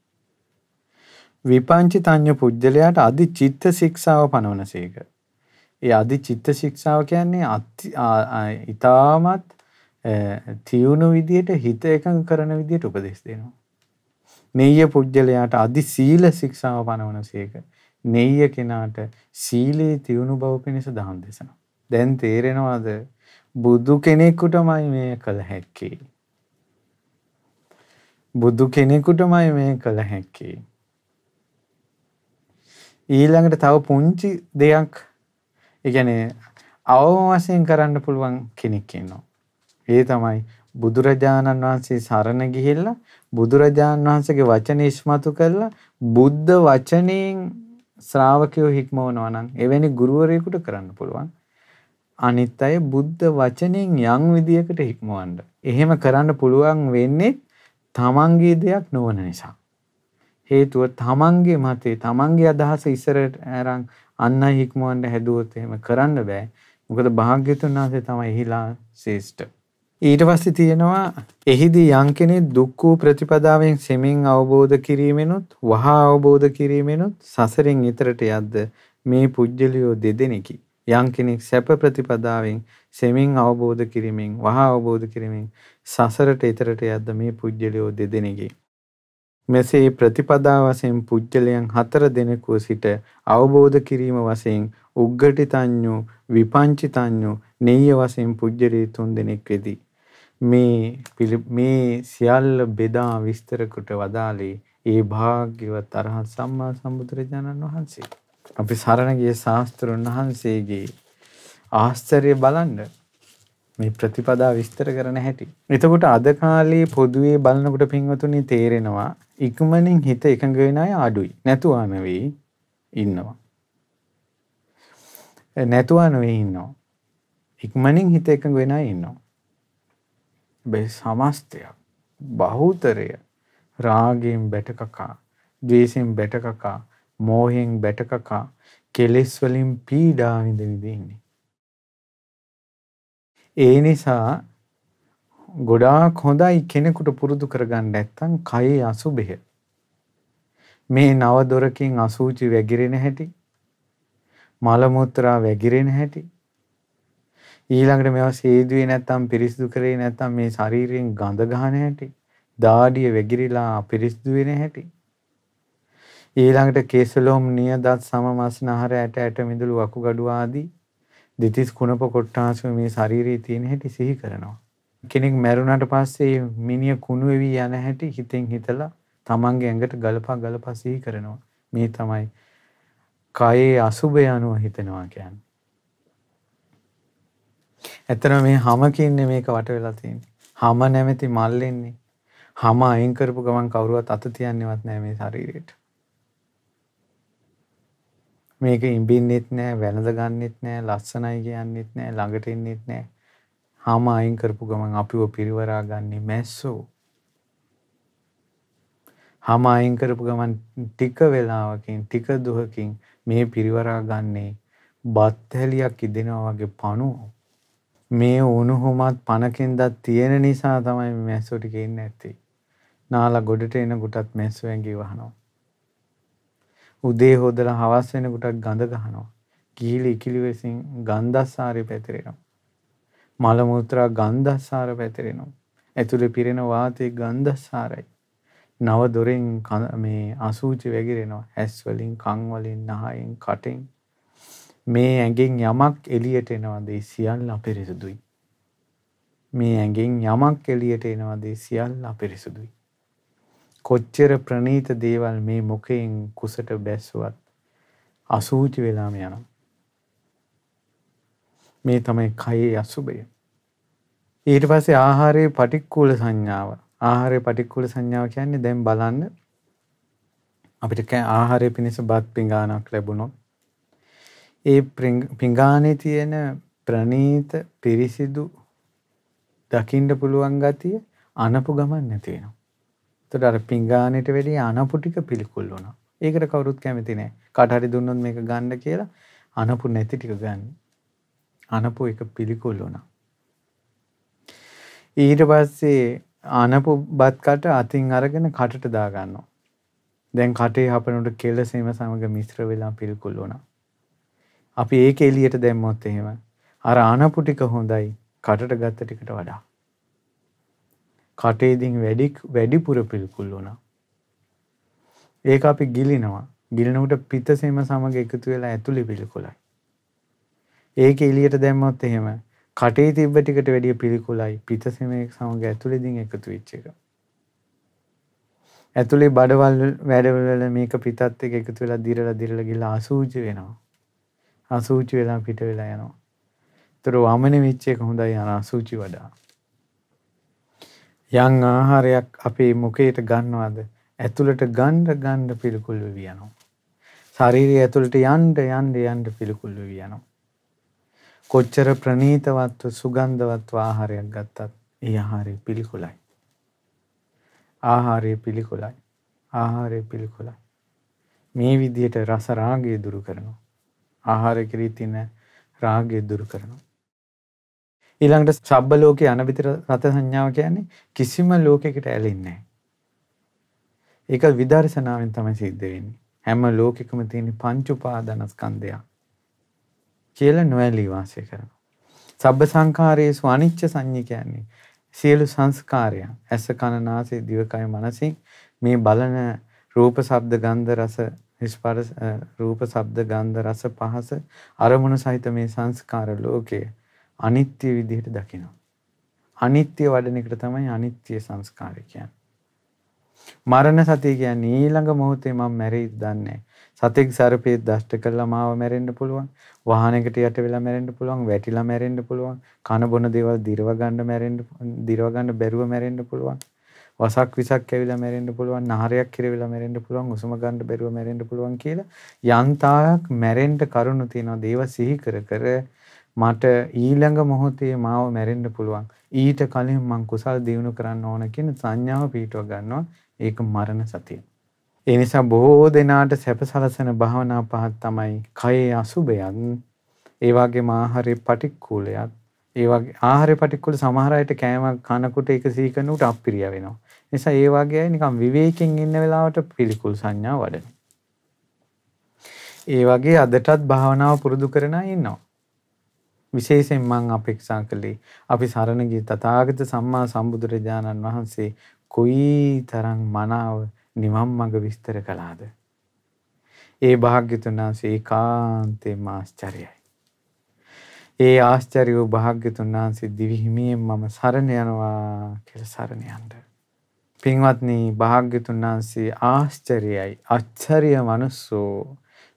විපංචිතඤ්ඤ පුජ්‍යලයාට අධි චිත්ත ශික්ෂාව පනවනසේක. ඒ අධි චිත්ත ශික්ෂාව කියන්නේ ඊටමත් තියුණු විදියට හිත එකඟ කරන විදියට උපදෙස් දෙනවා. නෙය්‍ය පුජ්‍යලයාට අදි සීල ශික්ෂාව පනවනසේක. නෙය්‍ය කෙනාට සීලේ තියුණු බව පිණිස දහම් දෙසනවා. දැන් තේරෙනවද බුදු කෙනෙකුටමයි මේ කළ හැක්කේ. බුදු කෙනෙකුටමයි මේ කළ හැක්කේ. ඊළඟට තව පුංචි දෙයක් ඒ කියන්නේ අවම වශයෙන් කරන්න පුළුවන් කෙනෙක් ඉන්නවා. ඒ තමයි බුදුරජාණන් වහන්සේ සරණ ගිහිල්ලා බුදුරජාණන් වහන්සේගේ වචන ඉස්මතු කළා බුද්ධ වචනයෙන් ශ්‍රාවකයෝ හික්මවනවා නම් එවැනි ගුරුවරයෙකුට කරන්න පුළුවන් අනිත් අය බුද්ධ වචනයෙන් යම් විදියකට හික්මවන්න. එහෙම කරන්න පුළුවන් වෙන්නේ තමන්ගේ දෙයක් නොවන නිසා. හේතුව තමන්ගේ මතේ තමන්ගේ අදහස ඉස්සරට අරන් අන්න හික්මවන්න හැදුවොත් එහෙම කරන්න බෑ. මොකද භාග්‍යතුන් වහන්සේ තමයි එහිලා ශ්‍රේෂ්ඨ. ඊට පස්සේ තියෙනවා එහිදී යම් කෙනෙක් දුක් වූ ප්‍රතිපදාවෙන් සෙමින් අවබෝධ කිරීමෙනුත් වහා අවබෝධ කිරීමෙනුත් සසරෙන් ඈතරට යද්ද මේ පුජ්‍යලියෝ දෙදෙනෙකි යම් කෙනෙක් සැප ප්‍රතිපදාවෙන් සෙමින් අවබෝධ කිරීමෙන් වහා අවබෝධ කිරීමෙන් සසරට ඈතරට යද්ද මේ පුජ්‍යලියෝ දෙදෙනෙකි මෙසේ ප්‍රතිපදා වශයෙන් පුජ්‍යලයන් හතර දෙනෙකු සිට අවබෝධ කිරීම වශයෙන් උග්ගටිතඤ්ඤෝ විපංචිතඤ්ඤෝ නෙය්‍ය වශයෙන් පුජ්‍යලී තුන් දෙනෙක් වෙදී මේ මේ සියල්ල බෙදා විස්තර කොට වදාළේ ඒ භාග්‍යවත් අරහත් සම්මා සම්බුදුරජාණන් වහන්සේ. අපි සරණ ගිය ශාස්ත්‍රඥ වහන්සේගේ ආශ්චර්ය බලන්න මේ ප්‍රතිපදා විස්තර කරන හැටි. එතකොට අද කාලේ පොදුවේ බලනකොට පින්වතුනි තේරෙනවා ඉක්මනින් හිත එකඟ වෙන අය අඩුයි. නැතුවා නෙවෙයි ඉන්නවා. නැතුවා නෙවෙයි ඉන්නවා. ඉක්මනින් හිත එකඟ වෙන අය ඉන්නවා. බෙහි සමස්තයක් බහුතරය රාගයෙන් බැටකකා ද්වේෂයෙන් බැටකකා මෝහෙන් බැටකකා කෙලෙස් වලින් පීඩා විඳ විඳ ඉන්නේ. ඒ නිසා ගොඩාක් හොඳයි කෙනෙකුට පුරුදු කරගන්න නැත්නම් කයේ අසුබය. මේ නව දොරකින් අසූචි වැగిරෙන හැටි මල මුත්‍රා වැగిරෙන හැටි ඊළඟට මේවා සේදුවේ නැත්තම් පිරිසිදු කරේ නැත්තම් මේ ශරීරයෙන් ගඳ ගන්න හැටි දාඩිය වැగిරිලා පිරිසිදු වෙන හැටි ඊළඟට කේසලොම් නියදත් සමමස් නහර ඇට ඇට මිදුළු වකුගඩු ආදී දෙතිස් කුණප කොට්ටාසු මේ ශරීරයේ තියෙන හැටි සිහි කරනවා කෙනෙක් මැරුණට පස්සේ මිනිය කුණු වෙවි යන හැටි හිතෙන් හිතලා තමන්ගේ ඇඟට ගලපා ගලපා සිහි කරනවා මේ තමයි කයේ අසුබය අනුව හිතනවා කියන්නේ ඇත්තටම මේ හැම කියන්නේ මේක වට වෙලා තියෙන්නේ. හැම නැමැති මල්ලෙන්නේ. හැම අයින් කරපු ගමන් කවුරුවත් අත තියන්නේවත් නැහැ මේ ශරීරයට. මේක ඉඹින්නෙත් නැහැ, වැළඳ ගන්නෙත් නැහැ, ලස්සනයි කියන්නෙත් නැහැ, ළඟට එන්නෙත් නැහැ. හැම අයින් කරපු ගමන් අපිව පිරිවරා ගන්නේ මැස්සෝ. හැම අයින් කරපු ගමන් ටික වෙලාවකින් ටික දුහකින් මේ පිරිවරා ගන්නේ බත් හැලියක් ඉදෙනවා වගේ පණුවෝ. මේ උණුහුමත් පණකින්දත් තියෙන නිසා තමයි මේ මැස්සෝ ටික ඉන්නේ ඇත්තේ. නාලා ගොඩට එන කොටත් මැස්සෝ ඇඟි වහනවා. උදේ හොදලා හවස් වෙන කොටත් ගඳ ගහනවා. කිහිලි ඉකිලි වෙසින් ගන්ධස්සාරය පැතිරෙනවා. මල මුත්‍රා ගන්ධස්සාර පැතිරෙනවා. ඇතුලේ පිරෙන වාතයේ ගන්ධස්සාරයි. නව දොරෙන් මේ අසූචි වැగిරෙනවා. ඇස් වලින්, කන් වලින්, නහයෙන්, කටෙන් මේ ඇඟෙන් යමක් එළියට එනවද සියල්ල අපිරිසුදුයි. මේ ඇඟෙන් යමක් එළියට එනවද සියල්ල අපිරිසුදුයි. කොච්චර ප්‍රනීත දේවල් මේ මොකයෙන් කුසට බැස්සුවත් අසූචි වෙලාම යනවා. මේ තමයි කයේ අසුභය. ඊට පස්සේ ආහාරයේ පටික්කුල සංඥාව. ආහාරයේ පටික්කුල සංඥාව කියන්නේ දැන් බලන්න අපිට ආහාරය පිණිස බත් පිඟානක් ලැබුණොත් ඒ පිඟානේ තියෙන ප්‍රණීත පිරිසිදු දකින්න පුළුවන් ගතිය අනපු ගමන් නැති වෙනවා. එතකොට අර පිඟානෙට වැඩිය අනපු ටික පිළිකුල් වෙනවා. ඒකට කවුරුත් කැමති නැහැ. කාට හරි දුන්නොත් මේක ගන්න කියලා අනපු නැති ටික ගන්න. අනපු එක පිළිකුල් වුණා. ඊට පස්සේ අනපු බත් කට අතින් අරගෙන කටට දා ගන්නවා. දැන් කටේ හපනකොට කෙලසීම සමග මිශ්‍ර වෙලා පිළිකුල් වුණා. අපි ඒක එළියට දැම්මොත් එහෙම අර ආනපු ටික හොඳයි කටට ගත්ත ටිකට වඩා. කටේ ඉදින් වැඩි වැඩිපුර පිළිකුල් වුණා. ඒක අපි ගිලිනවා. ගිලිනකොට පිත්තසෙම සමග එකතු වෙලා ඇතුලේ පිළිකුලයි. ඒක එළියට දැම්මොත් එහෙම කටේ තිබ්බ ටිකට වැඩිය පිළිකුලයි පිත්තසෙම සමග ඇතුලේදී එකතු වෙච්ච එක. ඇතුලේ බඩවල් වැඩවල මේක පිතත් එක්ක එකතු වෙලා දිරලා දිරලා ගිහලා අසූචි වෙනවා. අසූචි වෙලා පිට වෙලා යනවා. ඒතර වමන වෙච්ච එක හොඳයි අර අසූචි වඩා. යම් ආහාරයක් අපේ මුඛයට ගන්නවද ඇතුළට ගන්න ගන්න පිළිකුල් වෙවි යනවා. ශරීරය ඇතුළට යන්න යන්න යන්න පිළිකුල් වෙවි යනවා. කොච්චර ප්‍රණීතවත්ව සුගන්ධවත්ව ආහාරයක් ගත්තත් ඒ ආහාරය පිළිකුලයි. ආහාරය පිළිකුලයි. ආහාරය පිළිකුලයි. මේ විදිහට රස රාගය දුරු කරනවා. ආහාර කෙරී තියෙන රාගය දුරු කරනවා. ඊළඟට සබ්බ ලෝකේ අනවිතර රත සංඥාව කියන්නේ කිසිම ලෝකයකට ඇලෙන්නේ නැහැ. ඒක විදර්ශනාවෙන් තමයි සිද්ධ වෙන්නේ. හැම ලෝකෙකම තියෙන පංච උපාදානස්කන්ධය කියලා නොඇලී වාසය කරනවා. සබ්බ සංඛාරයේසු අනිච්ච සංඤ්ඤ කියන්නේ සියලු සංස්කාරයන් ඇස කන නාසය දිව කය මනසින් මේ බලන රූප ශබ්ද ගන්ධ රස ස්පර්ශ රූප ශබ්ද ගන්ධ රස පහස අරමුණ සහිත මේ සංස්කාර ලෝකය අනිත්‍ය විදිහට දකිනවා. අනිත්‍ය වඩන එකට තමයි අනිත්‍ය සංස්කාරය කියන්නේ. මරණ සතිය කියන්නේ ඊළඟ මොහොතේ මම මැරෙයිද දන්නේ සතෙක් සර්පෙක් දෂ්ට කළා මාව මැරෙන්න පුළුවන්. වාහනයකට යට වෙලා මැරෙන්න පුළුවන්, වැටිලා මැරෙන්න පුළුවන්, කන බොන දේවල් දිරව ගන්න මැරෙන්න දිරව ගන්න බැරුව මැරෙන්න පුළුවන්. වසක් විසක් ඇවිලා මැරෙන්න පුළුවන් නහරයක් කිරවිලා මැරෙන්න පුළුවන් උසම ගන්න බැරුව මැරෙන්න පුළුවන් කියලා යන්තාක් මැරෙන්න කරුණු තියෙනවා දේව සිහි කර කර මට ඊළඟ මොහොතේ මාව මැරෙන්න පුළුවන් ඊට කලින් මං කුසල් දියුණු කරන්න ඕන කියන සංඥාව පිටව ගන්නවා ඒක මරණ සතිය. ඒ නිසා බොහෝ දෙනාට සැපසලසන භාවනා පහක් තමයි කයේ අසුබයන් ඒ වගේම ආහාරේ පටික්කුලයක් ඒ වගේ ආහාරේ පටික්කුල සමහර අයට කෑම කනකොට ඒක සීකනුට අප්පිරිය වෙනවා. නිසා ඒ වගේ නිකම් විවේකයෙන් ඉන්න වෙලාවට පිළිකුල් සංඥා වඩන. ඒ වගේ අදටත් භාවනාව පුරුදු කරන ඉන්නවා. විශේෂයෙන් මං අපේක්ෂා කළේ අපි සරණ ගිය තථාගත සම්මා සම්බුදුරජාණන් වහන්සේ කොයි තරම් මනාව නිවන් මඟ විස්තර කළාද. ඒ භාග්‍යතුන් වහන්සේ ඒකාන්තේම ආශ්චර්යයි. ඒ ආශ්චර්ය වූ භාග්‍යතුන් වහන්සේ දිවි හිමියෙන් මම සරණ යනවා කියලා සරණ යන්නේ. පින්වත්නී භාග්‍යතුන් වහන්සේ ආශ්චර්යයි අච්චරිය මනුස්සෝ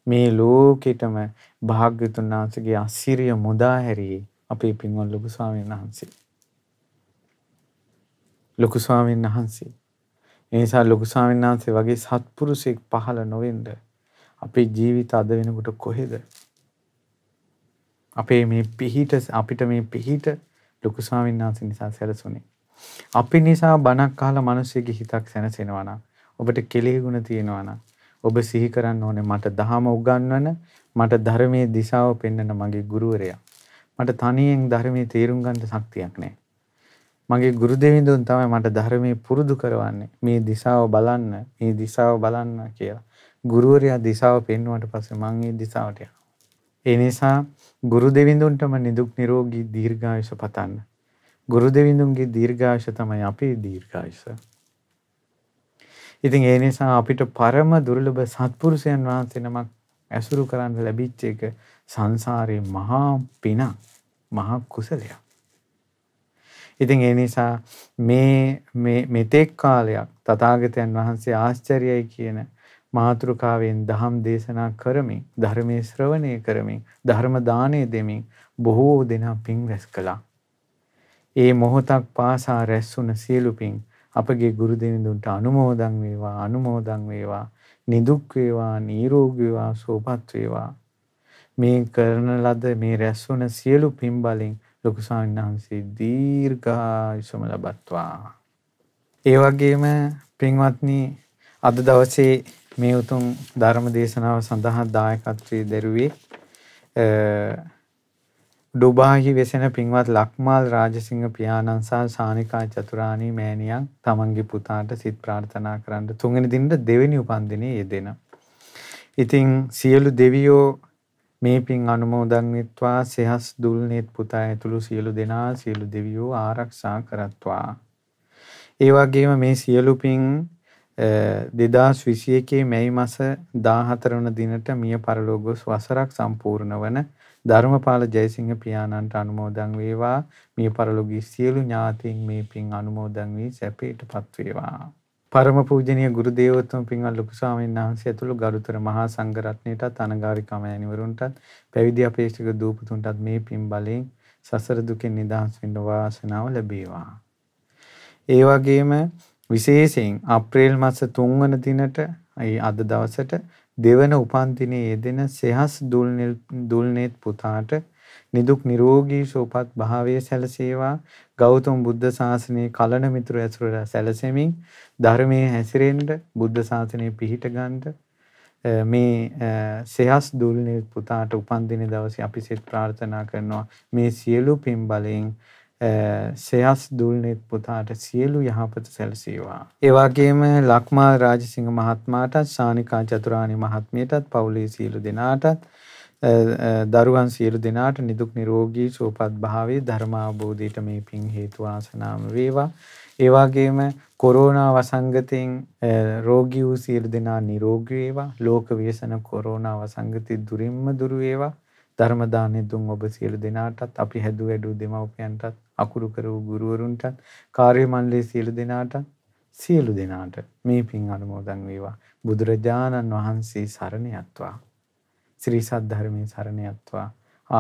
මේ ලෝකෙටම භාග්‍යතුන් වහන්සේගේ අසිරිය මුදා හැරියේ අපේ පින්වත් ලොකු ස්වාමීන් වහන්සේ. ලොකු ස්වාමීන් වහන්සේ. ඒ නිසා ලොකු ස්වාමීන් වහන්සේ වගේ සත්පුරුෂෙක් පහළ නොවෙන්න අපේ ජීවිත අද වෙනකොට කොහෙද? අපේ මේ පිහිට අපිට මේ පිහිට ලොකු ස්වාමීන් වහන්සේ නිසා සැලසුනේ. අපි නිසා බණක් අහලා මිනිස්සුගේ හිතක් සැනසෙනවා නම් ඔබට කෙලෙහි ගුණ තියෙනවා නම් ඔබ සිහි කරන්න ඕනේ මට දහම උගන්වන මට ධර්මයේ දිශාව පෙන්වන මගේ ගුරුවරයා. මට තනියෙන් ධර්මයේ තේරුම් ගන්න ශක්තියක් නැහැ. මගේ ගුරු දෙවිඳුන් තමයි මට ධර්මයේ පුරුදු කරවන්නේ. මේ දිශාව බලන්න, මේ දිශාව බලන්න කියලා. ගුරුවරයා දිශාව පෙන්වුවට පස්සේ මම ඒ දිශාවට යනවා. ඒ නිසා ගුරු දෙවිඳුන්ටම නිදුක් නිරෝගී දීර්ඝායුෂ පතන්න. ගුරු දෙවිඳුන්ගේ දීර්ඝායස තමයි අපේ දීර්ඝායස. ඉතින් ඒ නිසා අපිට පරම දුර්ලභ සත්පුරුෂයන් වහන්සේ නමක් ඇසුරු කරන්න ලැබිච්ච එක සංසාරේ මහා පිනක්, මහා කුසලයක්. ඉතින් ඒ නිසා මේ මේ මෙතෙක් කාලයක් තථාගතයන් වහන්සේ ආශ්චර්යයි කියන මාතෘකාවෙන් දහම් දේශනා කරමින් ධර්මයේ ශ්‍රවණය කරමින් ධර්ම දාණය දෙමින් බොහෝ දෙනා පින් රැස් කළා. ඒ මොහොතක් පාසා රැස්වුන සියලු පින් අපගේ ගුරු දෙවිඳුන්ට අනුමෝදන් වේවා අනුමෝදන් වේවා නිදුක් වේවා නිරෝගී වේවා සුවපත් වේවා මේ කරන ලද මේ රැස්වුන සියලු පින් වලින් ලොකු සාමිනාංශී දීර්ඝායුෂම ලබත්වා ඒ වගේම පින්වත්නි අද දවසේ මේ උතුම් ධර්ම දේශනාව සඳහා දායකත්වයේ දරුවේ ඩුබාහි වෙසෙන පින්වත් ලක්මාල් රාජසිංහ පියාණන් සහ සානිකා චතුරාණී මෑණියන් තමන්ගේ පුතාට සිත ප්‍රාර්ථනා කරන්න තුන්වෙනි දිනට දෙවෙනි උපන්දිනයේ යෙදෙන. ඉතින් සියලු දෙවියෝ මේ පින් අනුමෝදන් වෙත්වා සෙහස් දුල්නේත් පුතා ඇතුළු සියලු දෙනා සියලු දෙවියෝ ආරක්ෂා කරත්වා. ඒ වගේම මේ සියලු පින් දෙදස් විසියකේ මැයි මස දාහතරවන දිනට මිය පරලෝගොස් වසරක් සම්පූර්ණ වන ධර්මපාල ජයසිංහ පියාණන්ට අනුමෝදන් වේවා. මිය පරලොගී සියලු ඥාතීන් මේ පින් අනුමෝදන් වී සැපයටපත් වේවා. පරම පූජනීය ගුරු දේවෝත්තම පින්වත් ලොකු ස්වාමීන් වහන්සේ ඇතුළු ගරුතර මහා සංඝරත්නයටත් අනගාരികම ඇනිවරුන්ටත් පැවිදි අපේක්ෂක දූපතුන්ටත් මේ පින් බලයෙන් සසර දුකෙන් නිදහස් වෙන්න වාසනාව ලැබේවා. ඒ වගේම විශේෂයෙන් අප්‍රේල් මාස 3 වන දිනට අද දවසට දෙවන උපන්දිනයේ යෙදෙන සෙහස් දුල්නෙත් පුතාට නිදුක් නිරෝගී සුවපත් භාවයේ සැලසේවා ගෞතම බුද්ධ ශාසනයේ කලණ මිතුරු ඇසුර සැලසෙමින් ධර්මයේ හැසිරෙන්න බුද්ධ ශාසනයේ පිහිට ගන්න මේ සෙහස් දුල්නෙත් පුතාට උපන්දින දවසේ අපි සෙත් ප්‍රාර්ථනා කරනවා මේ සියලු පින් බලයෙන් සයස් දුල්නෙත් පුතාට සියලු යහපත සැලසේවා. ඒ වගේම ලක්මා රාජසිංහ මහත්මයාටත් සානිකා චතුරානි මහත්මියටත් පවුලේ සියලු දෙනාටත් දරුවන් සියලු දෙනාට නිදුක් නිරෝගී සුවපත් භාවයේ ධර්ම අවබෝධයට මේ පින් හේතු ආසනාම වේවා. ඒ වගේම කොරෝනා වසංගතයෙන් රෝගී වූ සියලු දෙනා නිරෝගී වේවා. ලෝක ව්‍යසන කොරෝනා වසංගතය දුරින්ම දුර වේවා. ධර්ම දානෙ දුන් ඔබ සියලු දෙනාටත් අපි හැදුව වැඩු දෙමව්පියන්ටත් අකුරු කරූ ගුරුවරුන්ටත් කාර්ය මණ්ඩලයේ සියලු දෙනාට සියලු දෙනාට මේ පින් අනුමෝදන් වේවා බුදුරජාණන් වහන්සේ සරණ යත්වා ශ්‍රී සද්ධර්මයේ සරණ යත්වා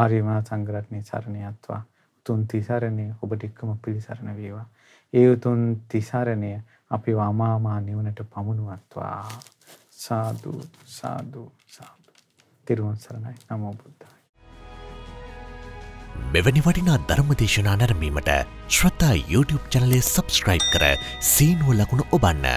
ආර්ය මහා සංඝරත්නයේ සරණ යත්වා උතුම් තිසරණේ ඔබට එක්කම පිළිසරණ වේවා ඒ උතුම් තිසරණය අපිව අමා මහ නිවනට පමුණුවත්වා සාදු සාදු සාදු තිරුවන් සරණයි නමෝ බුදු මෙවැනි වටිනා ධර්මදේශනා නැරමීමට ශ්‍රතා YouTube චනලය සබස්ක්‍රයිබ් කර සීනුව ලකුණ ඔබන්න.